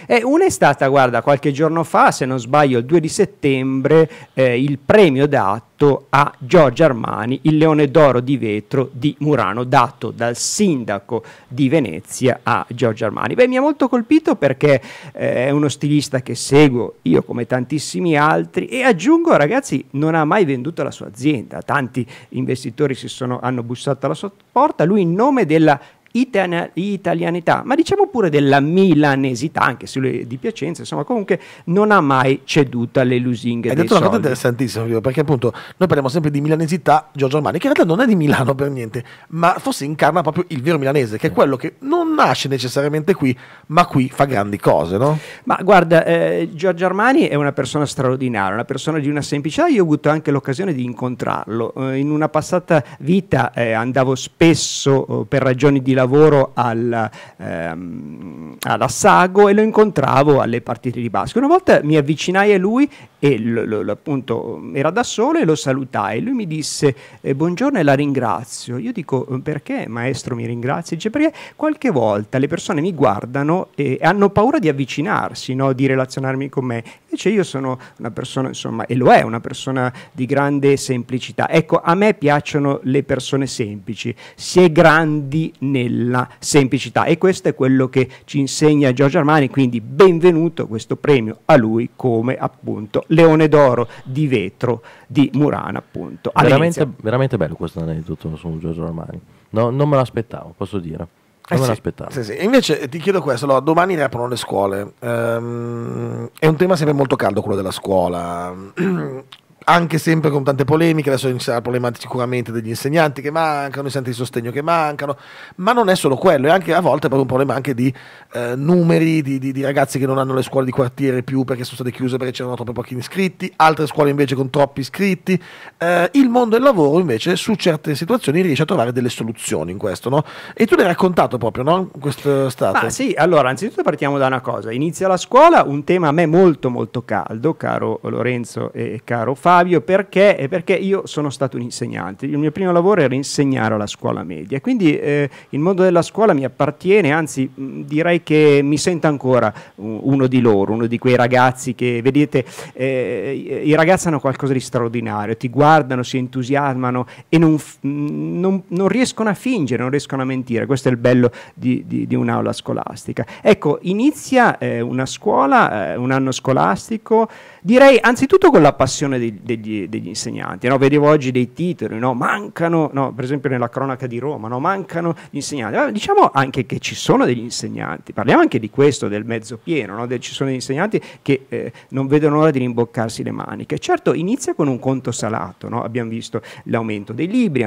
eh, una è stata, guarda, qualche giorno fa, se non sbaglio, il 2 di settembre, eh, il premio dato a Giorgio Armani, il leone d'oro di vetro di Murano, dato dal sindaco di Venezia a Giorgio Armani. Beh, mi ha molto colpito perché eh, è uno stilista che seguo io come tantissimi altri e aggiungo, ragazzi, non ha mai venduto la sua azienda. Tanti investitori si sono, hanno bussato alla sua porta, lui in nome della itana- italianità, ma diciamo pure della milanesità, anche se lui è di Piacenza, insomma comunque non ha mai ceduto alle lusinghe. Hai detto una cosa interessantissima, perché appunto noi parliamo sempre di milanesità Giorgio Armani, che in realtà non è di Milano per niente, ma forse incarna proprio il vero milanese, che è quello che non nasce necessariamente qui, ma qui fa grandi cose, no? Ma guarda, eh, Giorgio Armani è una persona straordinaria, una persona di una semplicità, io ho avuto anche l'occasione di incontrarlo, eh, in una passata vita eh, andavo spesso oh, per ragioni di lavoro, lavoro al, ehm, all'Assago e lo incontravo alle partite di basket. Una volta mi avvicinai a lui e l- l- appunto era da solo e lo salutai. Lui mi disse eh, buongiorno e la ringrazio. Io dico eh, perché maestro mi ringrazia? Dice perché qualche volta le persone mi guardano e hanno paura di avvicinarsi, no? di relazionarmi con me. Invece io sono una persona, insomma, e lo è, una persona di grande semplicità. Ecco, a me piacciono le persone semplici, si è grandi nel della semplicità e questo è quello che ci insegna Giorgio Armani, quindi benvenuto questo premio a lui come appunto leone d'oro di vetro di Murana appunto. Veramente, veramente, bello questo aneddoto su Giorgio Armani, no, non me l'aspettavo, posso dire. Eh sì, sì, sì. Invece eh, ti chiedo questo, allora, domani riaprono le scuole, ehm, è un tema sempre molto caldo quello della scuola, anche sempre con tante polemiche, adesso sarà il problema sicuramente degli insegnanti che mancano, i centri di sostegno che mancano, ma non è solo quello, è anche a volte proprio un problema anche di eh, numeri, di, di, di, ragazzi che non hanno le scuole di quartiere più perché sono state chiuse perché c'erano troppo pochi iscritti, altre scuole invece con troppi iscritti. Eh, il mondo del lavoro invece su certe situazioni riesce a trovare delle soluzioni in questo, no? E tu l'hai raccontato proprio, no? Quest'estate. Ma sì, allora, anzitutto partiamo da una cosa, inizia la scuola, un tema a me molto molto caldo, caro Lorenzo e caro Fabio Fabio perché? È perché io sono stato un insegnante, il mio primo lavoro era insegnare alla scuola media, quindi eh, il mondo della scuola mi appartiene, anzi mm, direi che mi sento ancora uno di loro, uno di quei ragazzi che vedete, eh, i ragazzi hanno qualcosa di straordinario, ti guardano, si entusiasmano e non, mm, non, non riescono a fingere, non riescono a mentire, questo è il bello di, di, di un'aula scolastica. Ecco, inizia eh, una scuola, eh, un anno scolastico, direi anzitutto con la passione di, degli, degli, insegnanti. No? Vedevo oggi dei titoli, no? mancano, no? per esempio nella cronaca di Roma, mancano gli insegnanti. Ma diciamo anche che ci sono degli insegnanti, parliamo anche di questo, del mezzo pieno, del, ci sono degli insegnanti che eh, non vedono l'ora di rimboccarsi le maniche. Certo inizia con un conto salato, abbiamo visto l'aumento dei libri,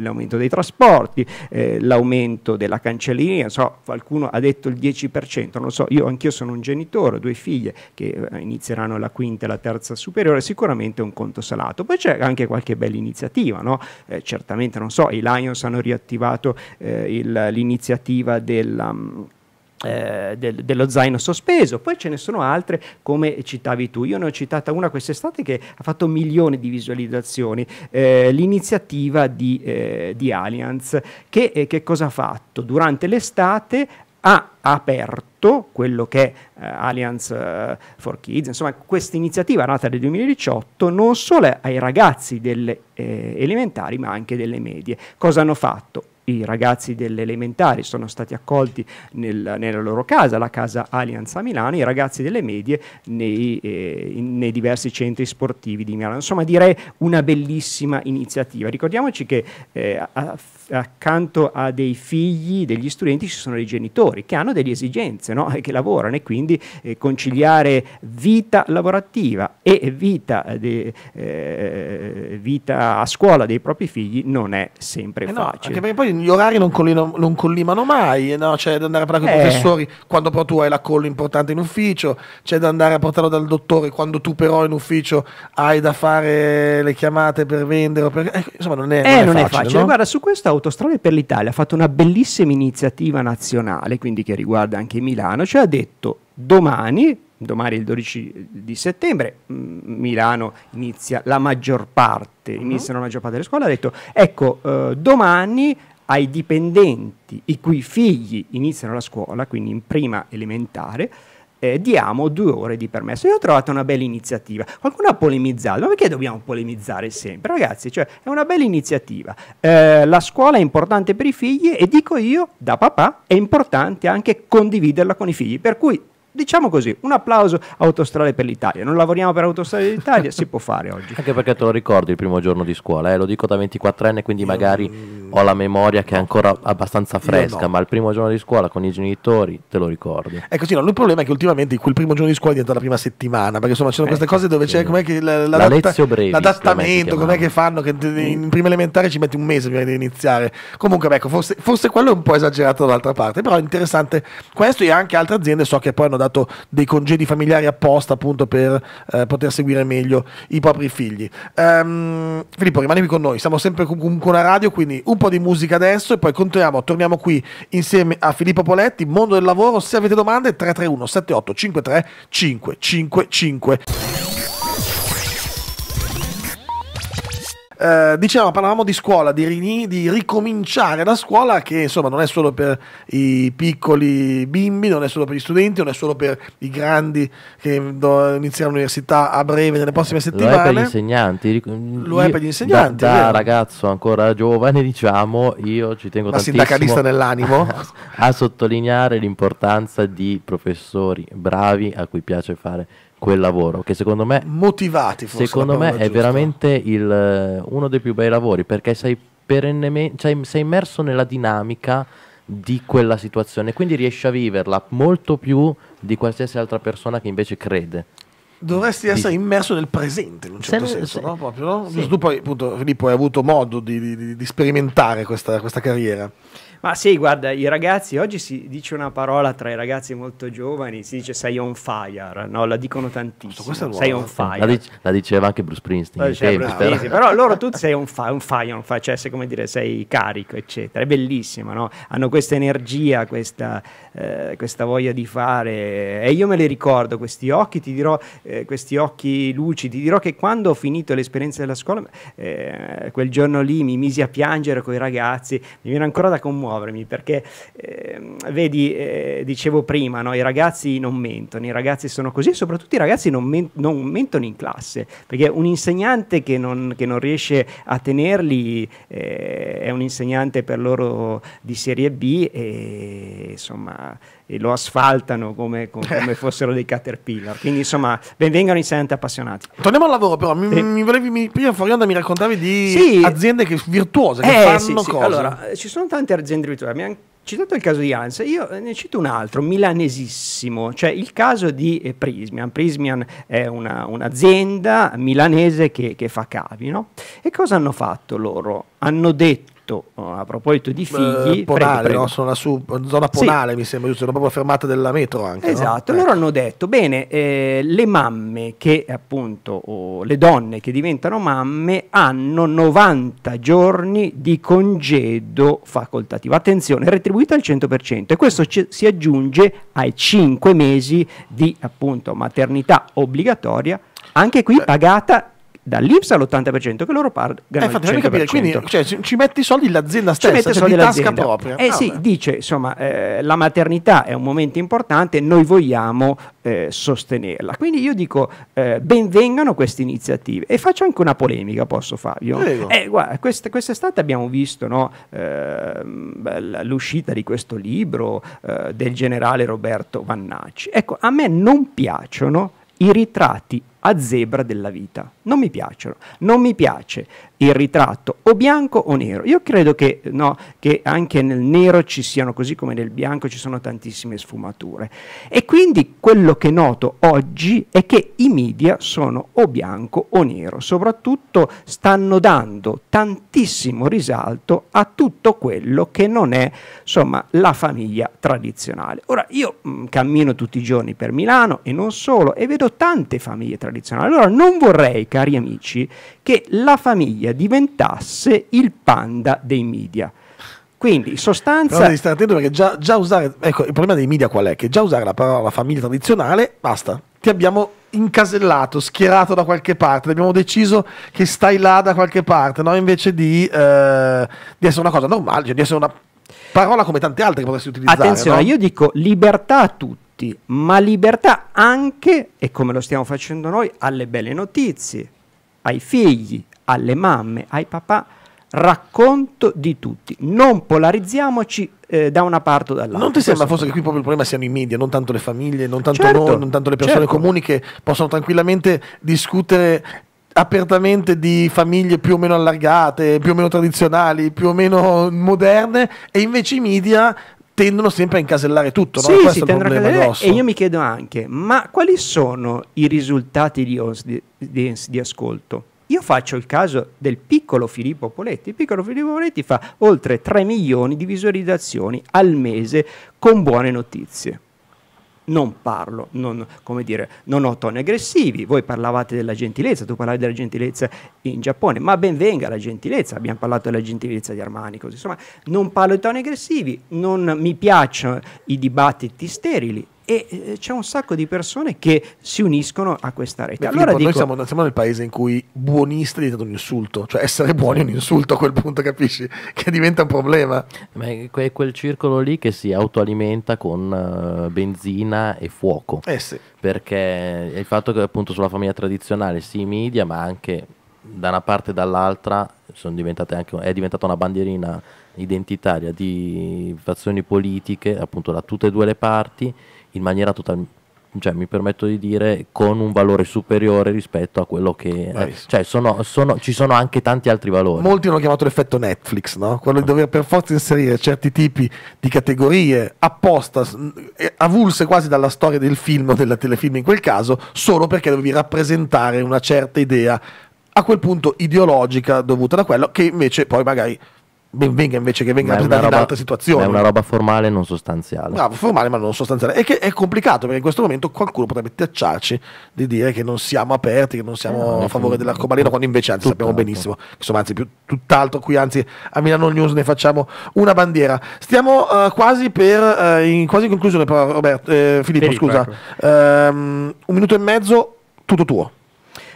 l'aumento dei trasporti, eh, l'aumento della cancelleria, so, qualcuno ha detto il 10%, non lo so, io anch'io sono un genitore, due figlie che eh, inizieranno la quinta e la terza superiore, sicuramente sicuramente un conto salato. Poi c'è anche qualche bella iniziativa, no? eh, certamente non so, i Lions hanno riattivato eh, l'iniziativa della... Um, eh, del, dello zaino sospeso, poi ce ne sono altre come citavi tu, io ne ho citata una quest'estate che ha fatto milioni di visualizzazioni, eh, l'iniziativa di, eh, di Allianz che, eh, che, cosa ha fatto? Durante l'estate ha aperto quello che è eh, Alliance eh, for Kids, insomma questa iniziativa nata nel 2018 non solo ai ragazzi delle eh, elementari ma anche delle medie. Cosa hanno fatto? i ragazzi delle elementari sono stati accolti nel, nella loro casa, la casa Allianz a Milano, i ragazzi delle medie nei, eh, nei, diversi centri sportivi di Milano. Insomma direi una bellissima iniziativa. Ricordiamoci che eh, accanto a dei figli, degli studenti, ci sono dei genitori che hanno delle esigenze no? che lavorano e quindi eh, conciliare vita lavorativa e vita, eh, de, eh, vita, a scuola dei propri figli non è sempre eh facile. No, gli orari non, collino, non collimano mai, no? c'è da andare a parlare eh. con i eh. professori quando però tu hai la call importante in ufficio, c'è da andare a portarlo dal dottore quando tu però in ufficio hai da fare le chiamate per vendere, per... Eh, insomma non è, eh, non è facile. È facile. No? Guarda, su questo Autostrade per l'Italia ha fatto una bellissima iniziativa nazionale, quindi che riguarda anche Milano, cioè ha detto domani domani il 12 di settembre mm, Milano inizia la maggior parte, uh-huh. iniziano la maggior parte delle scuole, ha detto ecco eh, domani ai dipendenti i cui figli iniziano la scuola, quindi in prima elementare, eh, diamo due ore di permesso. Io ho trovato una bella iniziativa. Qualcuno ha polemizzato, ma perché dobbiamo polemizzare sempre? Ragazzi, cioè, è una bella iniziativa. Eh, la scuola è importante per i figli e dico io, da papà, è importante anche condividerla con i figli. Per cui diciamo così, un applauso Autostrade per l'Italia. Non lavoriamo per Autostrade d'Italia, si può fare oggi. Anche perché te lo ricordi il primo giorno di scuola, eh? lo dico da 24 anni, quindi magari io... ho la memoria che è ancora abbastanza fresca, no. ma il primo giorno di scuola con i genitori te lo ricordi. Ecco sì, no, il problema è che ultimamente quel primo giorno di scuola diventa la prima settimana, perché insomma ci sono eh, queste cose dove sì. c'è com'è che la, la, la datta, brevis, l'adattamento, com'è che fanno, che in mm. prima elementare ci metti un mese prima di iniziare. Comunque ecco, forse, forse quello è un po' esagerato dall'altra parte, però è interessante questo e anche altre aziende so che poi hanno dato dei congedi familiari apposta appunto per eh, poter seguire meglio i propri figli. Um, Filippo, rimanevi con noi, siamo sempre comunque una radio, quindi un po' di musica adesso e poi continuiamo, torniamo qui insieme a Filippo Poletti, Mondo del Lavoro, se avete domande 331 78 53 555. Eh, dicevamo, parlavamo di scuola, di, rini, di, ricominciare la scuola che insomma non è solo per i piccoli bimbi, non è solo per gli studenti, non è solo per i grandi che iniziano l'università a breve nelle prossime settimane. Lo è per gli insegnanti. Lo è per gli insegnanti. Da, da ragazzo ancora giovane diciamo, io ci tengo Ma sindacalista nell'animo. a sottolineare l'importanza di professori bravi a cui piace fare quel lavoro che secondo me motivati forse secondo me è veramente il, eh, uno dei più bei lavori perché sei perennemente cioè, sei immerso nella dinamica di quella situazione quindi riesci a viverla molto più di qualsiasi altra persona che invece crede dovresti essere immerso nel presente in un certo se, senso se, no? Proprio, no? Sì. tu poi appunto Filippo hai avuto modo di, di, di sperimentare questa, questa carriera ma sì, guarda, i ragazzi, oggi si dice una parola tra i ragazzi molto giovani, si dice sei on fire, no? La dicono tantissimo, so, sei on fire. La, dice, la, diceva anche Bruce Springsteen. Diceva eh, cioè, Bruce Springsteen. però loro tutti sei on, fi- on fire, on fire, cioè sei, come dire, sei carico, eccetera. È bellissimo, no? Hanno questa energia, questa, eh, questa, voglia di fare. E io me le ricordo, questi occhi, ti dirò, eh, questi occhi lucidi, ti dirò che quando ho finito l'esperienza della scuola, eh, quel giorno lì mi misi a piangere con i ragazzi, mi viene ancora da commuovere muovermi perché eh, vedi, eh, dicevo prima, no? i ragazzi non mentono, i ragazzi sono così e soprattutto i ragazzi non, men- non, mentono in classe perché un insegnante che non, che non riesce a tenerli eh, è un insegnante per loro di serie B e insomma e lo asfaltano come, come fossero dei caterpillar. Quindi insomma, benvengano i sedenti appassionati. Torniamo al lavoro però, mi, sì. mi volevi, mi, prima Forianda, mi raccontavi di sì. aziende che, virtuose che eh, fanno sì, cose. Allora, ci sono tante aziende virtuose, abbiamo citato il caso di Ansa, io eh, ne cito un altro, milanesissimo, cioè il caso di eh, Prismian. Prismian è una, un'azienda milanese che, che fa cavi, no? E cosa hanno fatto loro? Hanno detto detto eh, a proposito di eh, figli... Eh, ponale, prego, prego. No? sono la su, zona ponale sì. mi sembra, giusto, sono proprio fermata della metro anche. Esatto, no? Eh. loro ecco. hanno detto, bene, eh, le mamme che appunto, oh, le donne che diventano mamme hanno 90 giorni di congedo facoltativo, attenzione, retribuito al 100% e questo c- si aggiunge ai 5 mesi di appunto maternità obbligatoria anche qui pagata dall'Ipsa all'80% che loro pagano eh, fatemi capire, quindi cioè, ci metti i soldi l'azienda stessa, ci mette cioè, soldi di tasca propria. Eh ah, sì, beh. dice insomma eh, la maternità è un momento importante, noi vogliamo eh, sostenerla. Quindi io dico eh, benvengano queste iniziative e faccio anche una polemica, posso Fabio? Eh, Guarda, quest- quest'estate abbiamo visto no, ehm, l'uscita di questo libro eh, del generale Roberto Vannacci. Ecco, a me non piacciono i ritratti a zebra della vita. Non mi piacciono, non mi piace il ritratto o bianco o nero. Io credo che, no, che, anche nel nero ci siano, così come nel bianco ci sono tantissime sfumature. E quindi quello che noto oggi è che i media sono o bianco o nero, soprattutto stanno dando tantissimo risalto a tutto quello che non è insomma, la famiglia tradizionale. Ora io mh, mm, cammino tutti i giorni per Milano e non solo e vedo tante famiglie tradizionali tradizionale. Allora non vorrei, cari amici, che la famiglia diventasse il panda dei media. Quindi, in sostanza... Però devi stare attento perché già, già usare... Ecco, il problema dei media qual è? Che già usare la parola famiglia tradizionale, basta. Ti abbiamo incasellato, schierato da qualche parte, abbiamo deciso che stai là da qualche parte, no? invece di, eh, di essere una cosa normale, cioè di essere una parola come tante altre che potresti utilizzare. Attenzione, no? io dico libertà a tutti tutti, ma libertà anche, e come lo stiamo facendo noi, alle belle notizie, ai figli, alle mamme, ai papà, racconto di tutti. Non polarizziamoci eh, da una parte o dall'altra. Non ti sembra forse che qui proprio il problema siano i media, non tanto le famiglie, non tanto certo, noi, non tanto le persone certo. comuni che possono tranquillamente discutere apertamente di famiglie più o meno allargate, più o meno tradizionali, più o meno moderne e invece i media tendono sempre a incasellare tutto. Sì, Questo sì, tendono a incasellare. E io mi chiedo anche, ma quali sono i risultati di audience di ascolto? Io faccio il caso del piccolo Filippo Poletti. Il piccolo Filippo Poletti fa oltre 3 milioni di visualizzazioni al mese con buone notizie non parlo, non, dire, non, ho toni aggressivi. Voi parlavate della gentilezza, tu parlavi della gentilezza in Giappone, ma ben venga la gentilezza, abbiamo parlato della gentilezza di Armani, così. insomma, non parlo di toni aggressivi, non mi piacciono i dibattiti sterili, e eh, c'è un sacco di persone che si uniscono a questa rete. Beh, allora Filippo, dico... noi siamo, siamo, nel paese in cui buonista è diventato un insulto, cioè essere buoni è un insulto a quel punto, capisci? Che diventa un problema. Ma è quel circolo lì che si autoalimenta con eh, benzina e fuoco. Eh sì. Perché il fatto che appunto sulla famiglia tradizionale si sì, media, ma anche da una parte e dall'altra anche, è diventata una bandierina identitaria di fazioni politiche, appunto da tutte e due le parti in maniera totalmente cioè, mi permetto di dire con un valore superiore rispetto a quello che eh, cioè sono, sono, ci sono anche tanti altri valori molti hanno chiamato l'effetto Netflix no? quello di ah. dover per forza inserire certi tipi di categorie apposta eh, avulse quasi dalla storia del film o della telefilm in quel caso solo perché dovevi rappresentare una certa idea a quel punto ideologica dovuta da quello che invece poi magari ben venga invece che venga rappresentata in altre situazioni. È una roba formale non sostanziale. No, formale ma non sostanziale. E che è complicato perché in questo momento qualcuno potrebbe tacciarci di dire che non siamo aperti, che non siamo no, eh, a favore dell'arcobaleno, quando invece anzi sappiamo benissimo. Insomma, anzi, più, tutt'altro qui, anzi, a Milano News ne facciamo una bandiera. Stiamo uh, quasi per, uh, in quasi conclusione, però, Roberto, eh, Filippo, Filippo, scusa. Ecco. Um, un minuto e mezzo, tutto tuo.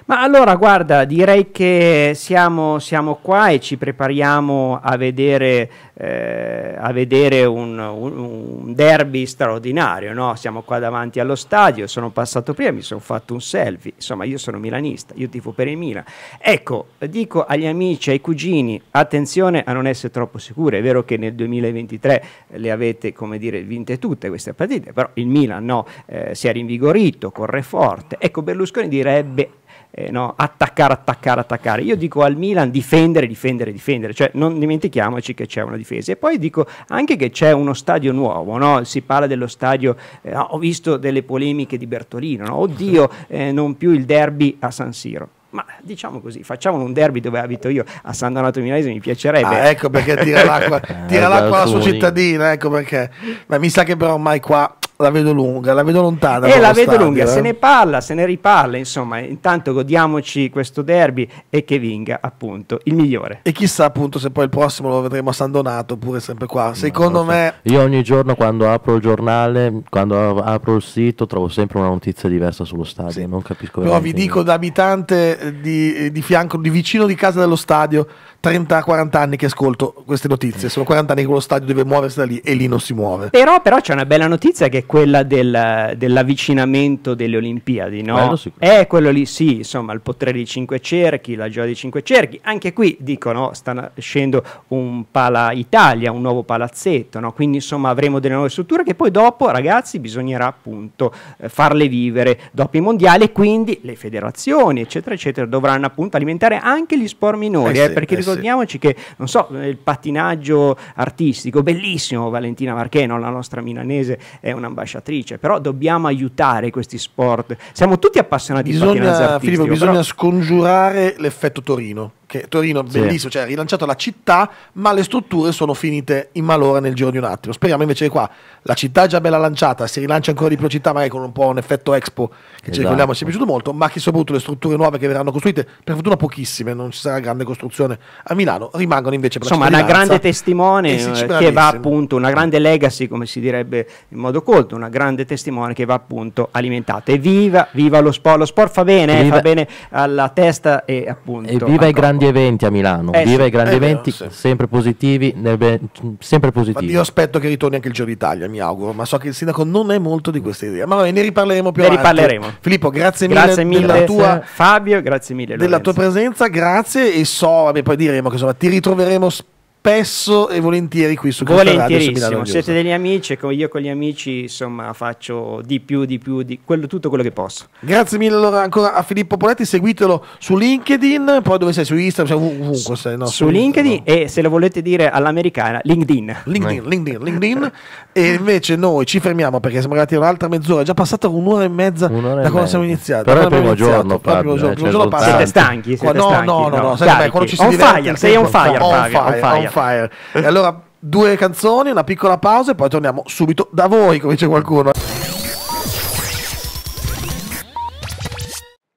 Ma allora, guarda, direi che siamo, siamo qua e ci prepariamo a vedere, eh, a vedere un, un, un, derby straordinario, no? Siamo qua davanti allo stadio, sono passato prima, mi sono fatto un selfie, insomma io sono milanista, io tifo per il Milan. Ecco, dico agli amici, ai cugini, attenzione a non essere troppo sicuri, è vero che nel 2023 le avete, come dire, vinte tutte queste partite, però il Milan no, eh, si è rinvigorito, corre forte. Ecco, Berlusconi direbbe eh, no? attaccare, attaccare, attaccare. Io dico al Milan difendere, difendere, difendere, cioè non dimentichiamoci che c'è una difesa. E poi dico anche che c'è uno stadio nuovo, no? si parla dello stadio, eh, ho visto delle polemiche di Bertolino, no? oddio eh, non più il derby a San Siro ma diciamo così, facciamo un derby dove abito io a San Donato Milanese, mi piacerebbe. Ah, ecco perché tira l'acqua, tira eh, l'acqua alla sua cittadina, ecco perché. Ma mi sa che però ormai qua la vedo lunga, la vedo lontana. E eh, la vedo stadio, lunga, eh? se ne parla, se ne riparla, insomma, intanto godiamoci questo derby e che vinga appunto il migliore. E chissà appunto se poi il prossimo lo vedremo a San Donato oppure sempre qua. Secondo no, me... Io ogni giorno quando apro il giornale, quando apro il sito, trovo sempre una notizia diversa sullo stadio, sì. non capisco Però vi dico da abitante eh, di, eh, di, fianco, di vicino di casa dello stadio, 30-40 anni che ascolto queste notizie, sono 40 anni che lo stadio deve muoversi da lì e lì non si muove. Però, però c'è una bella notizia che quella del, dell'avvicinamento delle Olimpiadi, no? È eh, quello lì, sì, insomma, il potere di cinque cerchi, la gioia di cinque cerchi, anche qui dicono sta nascendo un Pala Italia, un nuovo palazzetto, no? Quindi insomma avremo delle nuove strutture che poi dopo, ragazzi, bisognerà appunto eh, farle vivere dopo i mondiali e quindi le federazioni, eccetera, eccetera, dovranno appunto alimentare anche gli sport minori, eh eh, sì, perché eh ricordiamoci sì. che, non so, il pattinaggio artistico, bellissimo Valentina Marcheno, la nostra milanese, è una ambasciatrice, però dobbiamo aiutare questi sport. Siamo tutti appassionati bisogna, di pattinaggio artistico. Filippo, bisogna però... scongiurare l'effetto Torino che Torino è bellissimo, sì. cioè ha rilanciato la città, ma le strutture sono finite in malora nel giro di un attimo. Speriamo invece che qua la città è già bella lanciata, si rilancia ancora di più la città, magari con un po' un effetto expo che esatto. ci ricordiamo ci è piaciuto molto, ma che soprattutto le strutture nuove che verranno costruite, per fortuna pochissime, non ci sarà grande costruzione a Milano, rimangono invece per Insomma, una grande testimone eh eh, che va appunto, una grande legacy, come si direbbe in modo colto, una grande testimone che va appunto alimentata. E viva, viva lo sport, lo sport fa bene, eh, viva, fa bene alla testa e appunto... E viva i grandi grandi eventi a Milano, eh, viva sì. i grandi eh, eventi, sì. sempre positivi, be- sempre positivi. Io aspetto che ritorni anche il Giro d'Italia, mi auguro, ma so che il sindaco non è molto di questa idea, ma vabbè, ne riparleremo più ne avanti. Riparleremo. Filippo, grazie, grazie mille, mille, della tua Fabio, grazie mille Lorenzo. della tua presenza, grazie e so, vabbè, poi diremo che insomma, ti ritroveremo spesso spesso e volentieri qui su Volentierissimo, siete degli amici e ecco, io con gli amici insomma faccio di più, di più, di quello, tutto quello che posso. Grazie mille allora ancora a Filippo Poletti, seguitelo su LinkedIn, poi dove sei su Instagram, cioè, ovunque sei. No, su, su LinkedIn, no. e se lo volete dire all'americana, LinkedIn. LinkedIn, no. LinkedIn, LinkedIn. e invece noi ci fermiamo perché siamo arrivati un'altra mezz'ora, è già passata un'ora e mezza un'ora da quando siamo iniziati. Però è il primo giorno, Fabio, eh, cioè, siete stanchi? Siete no, stanchi? No, no, no, no, sai, quando ci si on fire, sei on fire, on fire, on fire. Fire. E allora due canzoni, una piccola pausa e poi torniamo subito da voi, come dice qualcuno.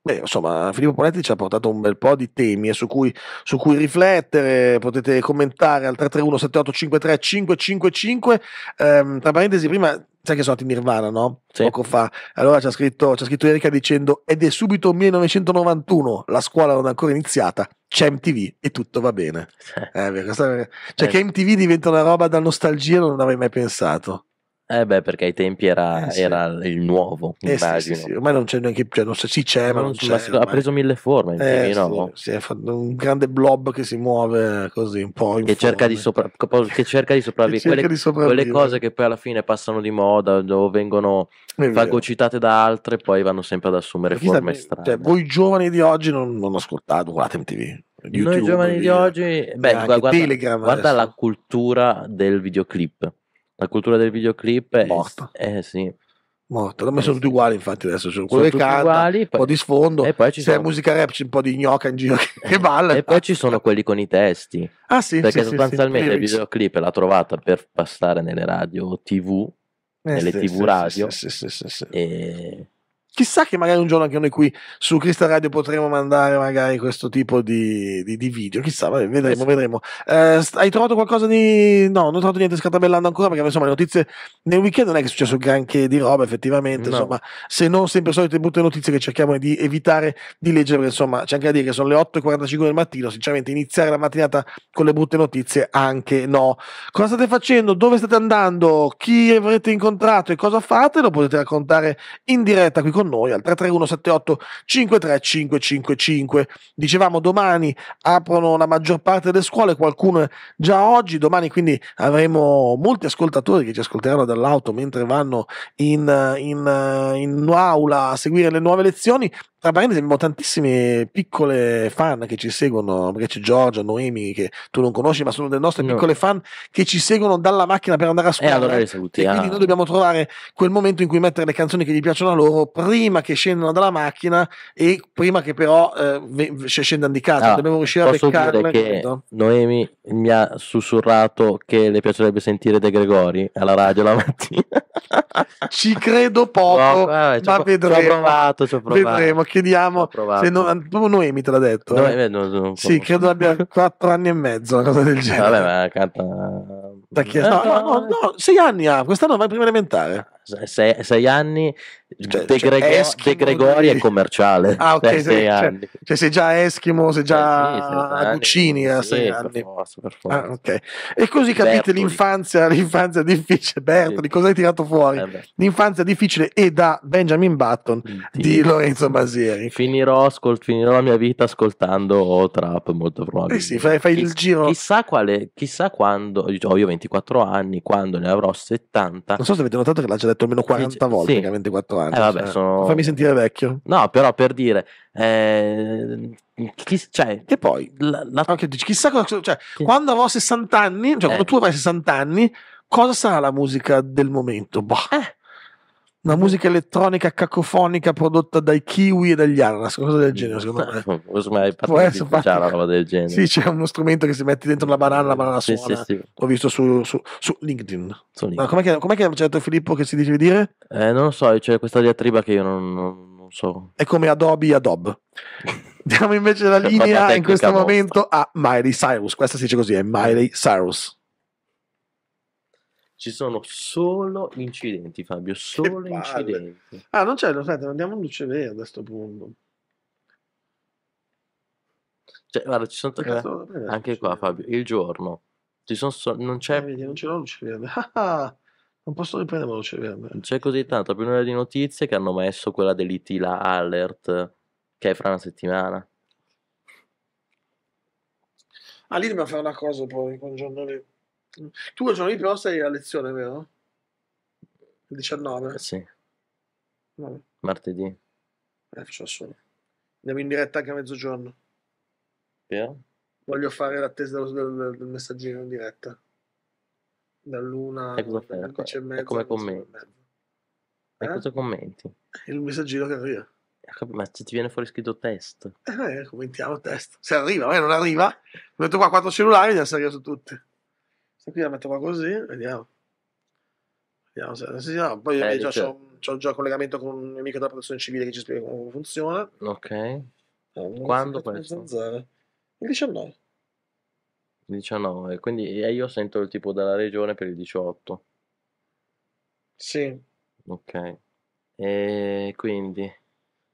Beh, insomma, Filippo Poletti ci ha portato un bel po' di temi eh, su cui, su cui riflettere, potete commentare al 331 7853 555. Ehm, tra parentesi, prima sai che sono andati in Nirvana, no? Sì. Poco fa. Allora c'è scritto, c'è scritto Erika dicendo ed è subito 1991, la scuola non è ancora iniziata, c'è MTV e tutto va bene. Eh, cioè eh. che MTV diventa una roba da nostalgia non avrei mai pensato. Eh beh, perché ai tempi era, eh sì. era il nuovo, eh immagino. Sì, sì, Ormai non c'è neanche, cioè non so, sì c'è, ma non, non c'è. c'è ha preso mille forme, eh, no? sì, è fatto un grande blob che si muove così un po'. Che cerca, sopra, che, cerca di sopravvivere. cerca quelle, quelle, cose che poi alla fine passano di moda o vengono fagocitate da altre, poi vanno sempre ad assumere perché forme da, strane. Cioè, voi giovani di oggi non, non ascoltate, guardate MTV. YouTube, Noi giovani via. di oggi, beh, guarda, guarda la cultura del videoclip la cultura del videoclip è morta. Eh sì. Morta, ma eh, sono tutti uguali infatti adesso, sono quello che canta, uguali, un po' di sfondo, e poi ci se sono... è musica rap c'è un po' di gnocca in giro che balla. E poi ci sono quelli con i testi. Ah sì, Perché sì, sostanzialmente sì, sì. il videoclip l'ha trovata per passare nelle radio tv, eh, nelle tv radio. E chissà che magari un giorno anche noi qui su Crystal Radio potremo mandare magari questo tipo di, di, di video, chissà, vabbè, vedremo, eh vedremo. Eh, hai trovato qualcosa di... no, non ho trovato niente scatabellando ancora perché insomma le notizie nel weekend non è che è successo granché di roba effettivamente, no. insomma, se non sempre solite brutte notizie che cerchiamo di evitare di leggere perché insomma c'è anche da dire che sono le 8.45 del mattino, sinceramente iniziare la mattinata con le brutte notizie anche no. Cosa state facendo? Dove state andando? Chi avrete incontrato e cosa fate? Lo potete raccontare in diretta qui con noi al 333178 53555. Dicevamo domani aprono la maggior parte delle scuole, qualcuno già oggi, domani quindi avremo molti ascoltatori che ci ascolteranno dall'auto mentre vanno in, in, in aula a seguire le nuove lezioni tra parentesi abbiamo tantissime piccole fan che ci seguono, perché c'è Giorgia, Noemi che tu non conosci ma sono delle nostre no. piccole fan che ci seguono dalla macchina per andare a scuola. Eh, allora le salutiamo. E quindi ah. noi dobbiamo trovare quel momento in cui mettere le canzoni che gli piacciono a loro prima che scendano dalla macchina e prima che però eh, scendano di casa. Ah, dobbiamo riuscire a beccarle. Che Noemi mi ha sussurrato che le piacerebbe sentire De Gregori alla radio la mattina. ci credo poco, no, vabbè, ma vedremo. Ci ho provato, ci ho provato. Vedremo chiediamo. Se non, Noemi te l'ha detto. No, eh? no, eh, no, sì, credo abbia 4 anni e mezzo, una cosa del genere. Vabbè, ma canta. Eh, no, no, no, sei anni ha, quest'anno va in prima elementare sei, sei anni cioè, cioè De, cioè, Grego- De, Gregori di... è commerciale ah ok sei, sei cioè, cioè, sei già Eschimo sei già eh, Guccini a eh, sei anni, per forza, per ah, forza. Ah, okay. e così capite Bertoli. l'infanzia l'infanzia difficile Bertoli sì. cosa hai tirato fuori eh l'infanzia difficile e da Benjamin Button sì. di Lorenzo Basieri finirò, ascolt- finirò, la mia vita ascoltando Trap molto eh, probabilmente eh sì, fai, fai Chiss- il giro chissà quale chissà quando ho io 24 anni quando ne avrò 70 non so se avete notato che l'ha già detto detto almeno 40 volte sì. che ha 24 anni. Eh, vabbè, cioè, sono... Fammi sentire vecchio. No, però per dire... Eh, chi, cioè, e poi? La, la... Okay, chissà cosa... Cioè, che... Quando avrò 60 anni, cioè eh. quando tu avrai 60 anni, cosa sarà la musica del momento? Boh. Eh una musica elettronica cacofonica prodotta dai kiwi e dagli ananas, cosa del genere, secondo me. Ormai Può essere fatta una roba del genere. Sì, c'è uno strumento che si mette dentro la banana, la banana sì, suona. Sì, sì. Ho visto su, su, su LinkedIn. Su LinkedIn. Ma com'è che, com'è detto Filippo che si dice di dire? Eh, non lo so, c'è questa diatriba che io non, non, non so. È come Adobe Adobe. Diamo invece la linea in questo momento a Miley Cyrus. Questa si dice così, è Miley Cyrus. Ci sono solo incidenti, Fabio, solo incidenti. Ah, non c'è, lo senti, andiamo in luce verde a questo punto. Cioè, guarda, ci sono cazzo, eh, anche qua, Fabio, il giorno. Ci sono so- non c'è... Ah, vedi, non c'è la luce verde. Ah, ah, non posso riprendere la luce verde. C'è così tanto, più un'ora di notizie che hanno messo quella dell'IT la Alert, che è fra una settimana. Ah, lì dobbiamo fare una cosa poi, con giorno lì. Tu il giorno di prova sei a lezione, vero? Il 19? Sì. No. Martedì. Eh, faccio solo. Andiamo in diretta anche a mezzogiorno. Yeah. Voglio fare l'attesa del, del, del messaggino in diretta. Dall'una e cosa fai? Dieci mezza. E come commenti? E eh? cosa commenti? Il messaggino che arriva. Eh, ma se ti viene fuori scritto test. Eh, commentiamo test. Se arriva, ma eh, non arriva. Ho detto qua quattro cellulari, andiamo a salire su tutti questa qui la metto qua così, vediamo. Vediamo se... Sì, no, poi eh, già cioè c'ho, c'ho, già collegamento con un amico della protezione civile che ci spiega come funziona. Ok. Eh, Quando questo? Il 19. Il 19, quindi io sento il tipo della regione per il 18. Sì. Ok. E quindi...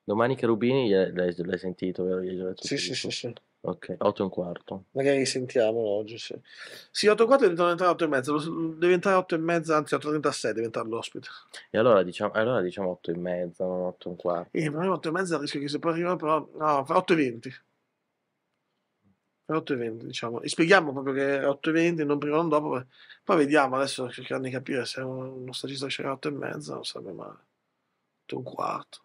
Domani Cherubini l'hai, l'hai sentito, vero? L'hai sì, sì, sì, sì, sì. Ok, 8 e un quarto. Magari sentiamolo oggi, sì. Sì, 8 e un quarto deve diventare 8 e mezza, deve entrare 8 e mezza, anzi 8.36 deve entrare l'ospite. E allora diciamo, allora diciamo 8 e mezza, non 8 e un quarto. Eh, è 8 e mezza rischio che se poi arriva però... No, fa 8 e 20. Fa 8 e 20, diciamo. E spieghiamo proprio che 8 e 20, non prima, non dopo. Poi vediamo, adesso cercando di capire se uno stagista c'era 8 e mezza, non sarebbe male. 8 e un quarto.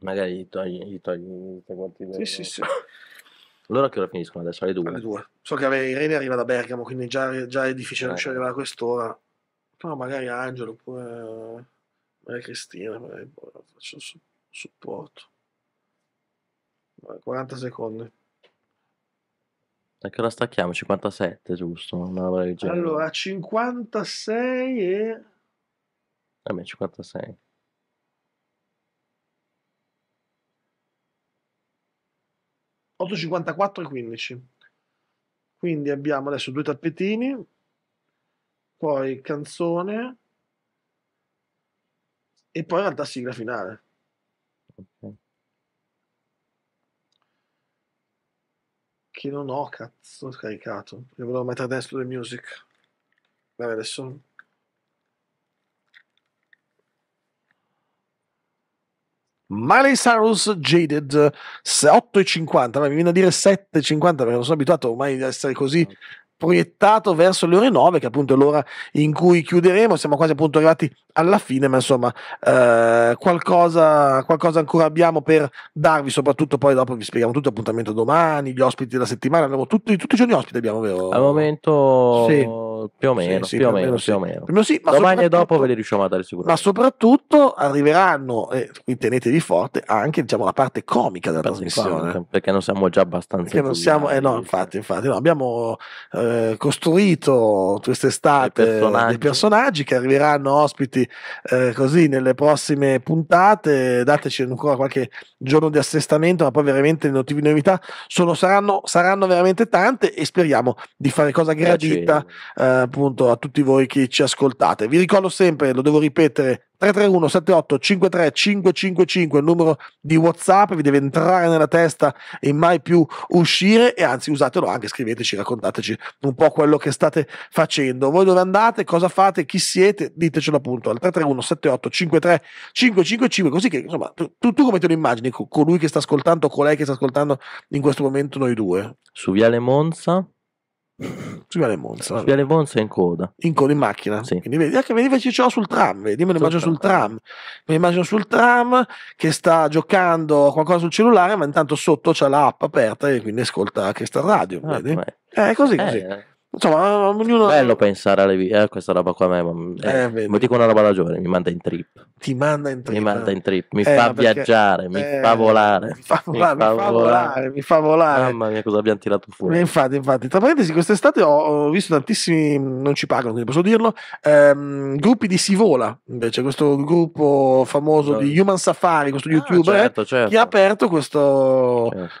Magari gli togli, gli togli quanti Sì, sì, sì. Loro che ora finiscono adesso? Alle due. Alle due. So che Irene arriva da Bergamo, quindi già, già è difficile eh. riuscire ad arrivare a quest'ora. Però magari Angelo oppure Maria Cristina, magari boh, faccio su, supporto. 40 secondi. A che ora stacchiamo? 57, giusto? Una Allora, 56 e... Vabbè, 56. 8,54 e 15. Quindi abbiamo adesso due tappetini, poi canzone e poi in realtà sigla finale. Okay. Che non ho cazzo scaricato, perché volevo mettere dentro le music. Vabbè, adesso Miley Cyrus Jaded 8,50, eh, ma mi viene a dire 7,50 perché non sono abituato ormai ad essere così proiettato verso le ore 9, che appunto è l'ora in cui chiuderemo. Siamo quasi appunto arrivati alla fine, ma insomma, eh, qualcosa, qualcosa ancora abbiamo per darvi, soprattutto poi dopo vi spieghiamo tutto. Appuntamento domani, gli ospiti della settimana, abbiamo tutti, tutti i giorni ospiti, abbiamo vero? Al momento sì più o meno, sì, più, o meno, più o meno. Più o meno. Sì, Domani e dopo ve li riusciamo a dare sicuro. Ma soprattutto arriveranno, e eh, quindi tenetevi forte, anche diciamo, la parte comica della trasmissione. perché non siamo già abbastanza... Perché non siamo, eh no, infatti, infatti, no, abbiamo eh, costruito quest'estate dei personaggi. personaggi che arriveranno ospiti eh, così nelle prossime puntate, dateci ancora qualche giorno di assestamento, ma poi veramente le notizie novità sono, saranno, saranno veramente tante e speriamo di fare cosa gradita. Eh, appunto a tutti voi che ci ascoltate. Vi ricordo sempre, lo devo ripetere, 331 78 53 555 il numero di WhatsApp, vi deve entrare nella testa e mai più uscire e anzi usatelo anche, scriveteci, raccontateci un po' quello che state facendo. Voi dove andate, cosa fate, chi siete, ditecelo appunto al 331 78 53 555 così che insomma tu, tu come te lo immagini colui che sta ascoltando, colei che sta ascoltando in questo momento noi due? Su Viale Monza Stivale Monza. Stivale Monza in coda. In coda, in macchina. Sì. Quindi vedi, anche, vedi ci ho sul tram, vedi, me lo immagino sul tram. Me lo immagino sul tram che sta giocando qualcosa sul cellulare, ma intanto sotto c'è l'app aperta e quindi ascolta che sta radio. Ah, vedi? Eh, è così, eh, così. Eh, Insomma, ognuno... Bello pensare alle vite, eh, questa roba qua a me, mm, eh, eh, mi dico una roba da giovane, mi manda in trip. Ti manda in trip. Mi manda eh. in trip, mi eh, fa perché... viaggiare, mi fa volare. Mi fa volare, mi fa, mi fa volare, volare, mi fa volare. Mamma mia cosa abbiamo tirato fuori. E eh, infatti, infatti, tra parentesi quest'estate ho, ho, visto tantissimi, non ci pagano quindi posso dirlo, ehm, gruppi di Si Vola, invece questo gruppo famoso no. di Human Safari, questo ah, youtuber, certo, certo. che ha certo. aperto questo, certo.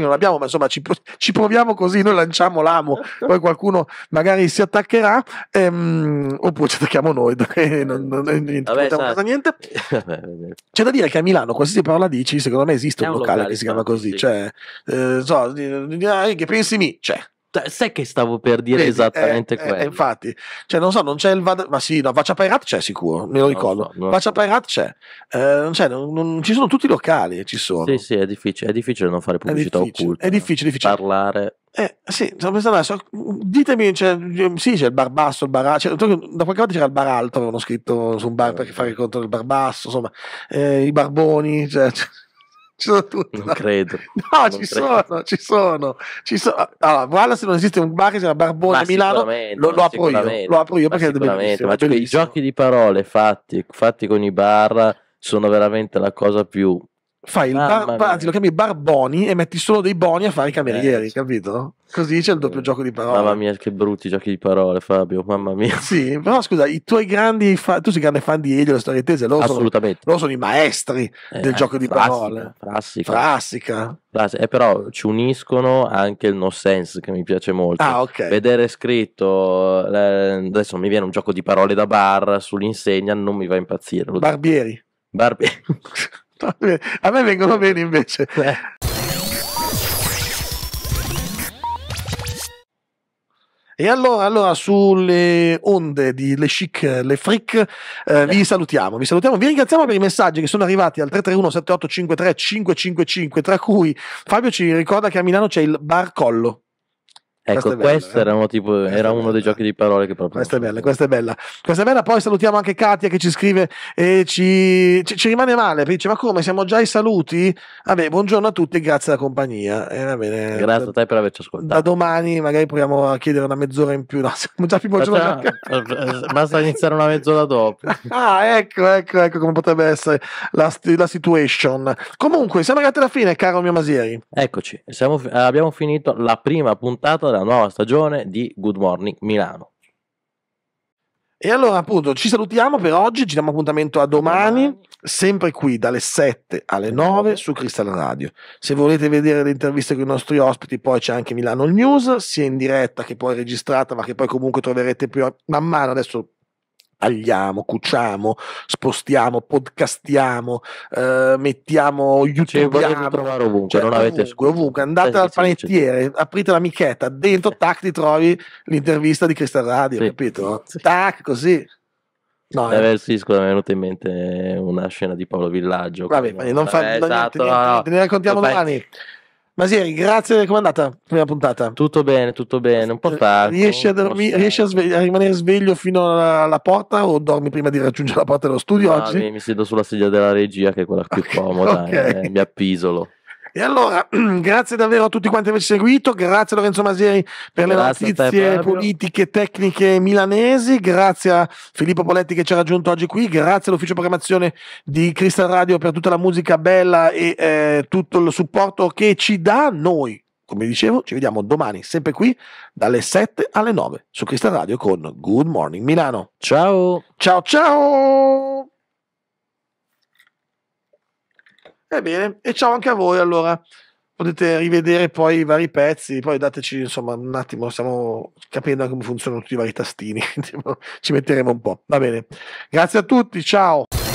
che non abbiamo, ma insomma ci, ci proviamo così, noi lanciamo l'amo, poi qualcuno magari si attaccherà, ehm, oppure ci attacchiamo noi, non, non, non, niente, Vabbè, sa... niente. C'è da dire che a Milano, qualsiasi parola dici, secondo me esiste un, un locale, locale, che si chiama così, sì. cioè, eh, so, che pensi mi, c'è. Cioè. Cioè, sai che stavo per dire Vedi, esattamente eh, eh quello. Eh, infatti, cioè, non so, non c'è il Vada, ma sì, no, Vacia Pirate c'è sicuro, me lo ricordo. So, Vacia so. Pirate c'è, eh, non c'è cioè, non, non, ci sono tutti i locali, ci sono. Sì, sì, è difficile, è difficile non fare pubblicità è occulta. È difficile, difficile. Parlare. Eh, sì, stavo pensando adesso, ditemi, c'è, cioè, ehm, sì c'è il bar basso, il bar alto, da qualche parte c'era il bar alto, avevano scritto su un bar per fare il conto del bar basso, insomma, eh, i barboni, cioè, ci sono tutti. Non credo. No, non ci, credo. Sono, ci sono, ci sono. Allora, guarda se non esiste un bar che si chiama Barbone ma a Milano, lo, lo apro io, lo apro io perché è Ma è i giochi di parole fatti, fatti con i bar sono veramente la cosa più fai il bar, anzi, lo chiami Barboni e metti solo dei boni a fare i camerieri, eh. capito? Così c'è il doppio eh. gioco di parole. Mamma mia, che brutti giochi di parole, Fabio, mamma mia. Sì, però scusa, i tuoi grandi fan, tu sei grande fan di Elio e Storie Tese, loro, Assolutamente. Sono, loro sono i maestri eh, del gioco di frassica, parole. Frassica. Frassica. frassica. Eh, però ci uniscono anche il no sense che mi piace molto. Ah, ok. Vedere scritto, adesso mi viene un gioco di parole da bar sull'insegna, non mi va a impazzire. Barbieri. Barbieri. A me vengono certo. bene invece. Beh. E allora, allora, sulle onde di Le Chic, Le Fric, eh, vi salutiamo, vi salutiamo, vi ringraziamo per i messaggi che sono arrivati al 331-7853-555, tra cui Fabio ci ricorda che a Milano c'è il Bar Collo. Ecco, questo eh? era, tipo, questa era uno dei giochi di parole che proprio. Questa è bella, questa è bella. Questa è bella. Poi salutiamo anche Katia che ci scrive e ci, ci, ci rimane male dice: Ma come siamo già ai saluti? Vabbè, buongiorno a tutti e grazie alla compagnia. Eh, bene, grazie da, a te per averci ascoltato. Da domani magari proviamo a chiedere una mezz'ora in più. No, siamo già più buongiorno. Basta iniziare una mezz'ora dopo. ah, ecco, ecco, ecco come potrebbe essere la, la situation. Comunque, siamo arrivati alla fine, caro mio Masieri. Eccoci, siamo, abbiamo finito la prima puntata della nuova stagione di Good Morning Milano. E allora appunto ci salutiamo per oggi, ci diamo appuntamento a domani, sempre qui dalle 7 alle 9 su Cristal Radio. Se volete vedere le interviste con i nostri ospiti, poi c'è anche Milano News, sia in diretta che poi registrata, ma che poi comunque troverete più man mano adesso tagliamo, cuciamo, spostiamo, podcastiamo, eh, mettiamo YouTube. Cioè, trovare ovunque, cioè, non avete ovunque, ovunque. Andate dal panettiere, aprite la michetta, dentro tac ti trovi l'intervista di Cristal Radio, sì. capito? Sì. Tac, così. No, eh, eh. Sì, scusa, mi è venuta in mente una scena di Paolo Villaggio. Vabbè, eh, non fa esatto, niente, niente, no, niente, ne raccontiamo Vabbè. domani. Masieri, grazie, come è andata la prima puntata? Tutto bene, tutto bene, un po' tardi. Riesci, a, dormi, riesci a, svegli- a, rimanere sveglio fino alla porta o dormi prima di raggiungere la porta dello studio no, oggi? Mi, mi siedo sulla sedia della regia che è quella più okay, comoda, okay. Eh, mi appisolo. E allora, grazie davvero a tutti quanti per averci seguito, grazie a Lorenzo Masieri per le notizie te, politiche, tecniche milanesi, grazie a Filippo Poletti che ci ha raggiunto oggi qui, grazie all'ufficio programmazione di Crystal Radio per tutta la musica bella e eh, tutto il supporto che ci dà noi. Come dicevo, ci vediamo domani, sempre qui, dalle 7 alle 9 su Crystal Radio con Good Morning Milano. Ciao! Ciao ciao! Ebbene, e ciao anche a voi allora. Potete rivedere poi i vari pezzi, poi dateci insomma un attimo, stiamo capendo come funzionano tutti i vari tastini, ci metteremo un po'. Va bene, grazie a tutti, ciao!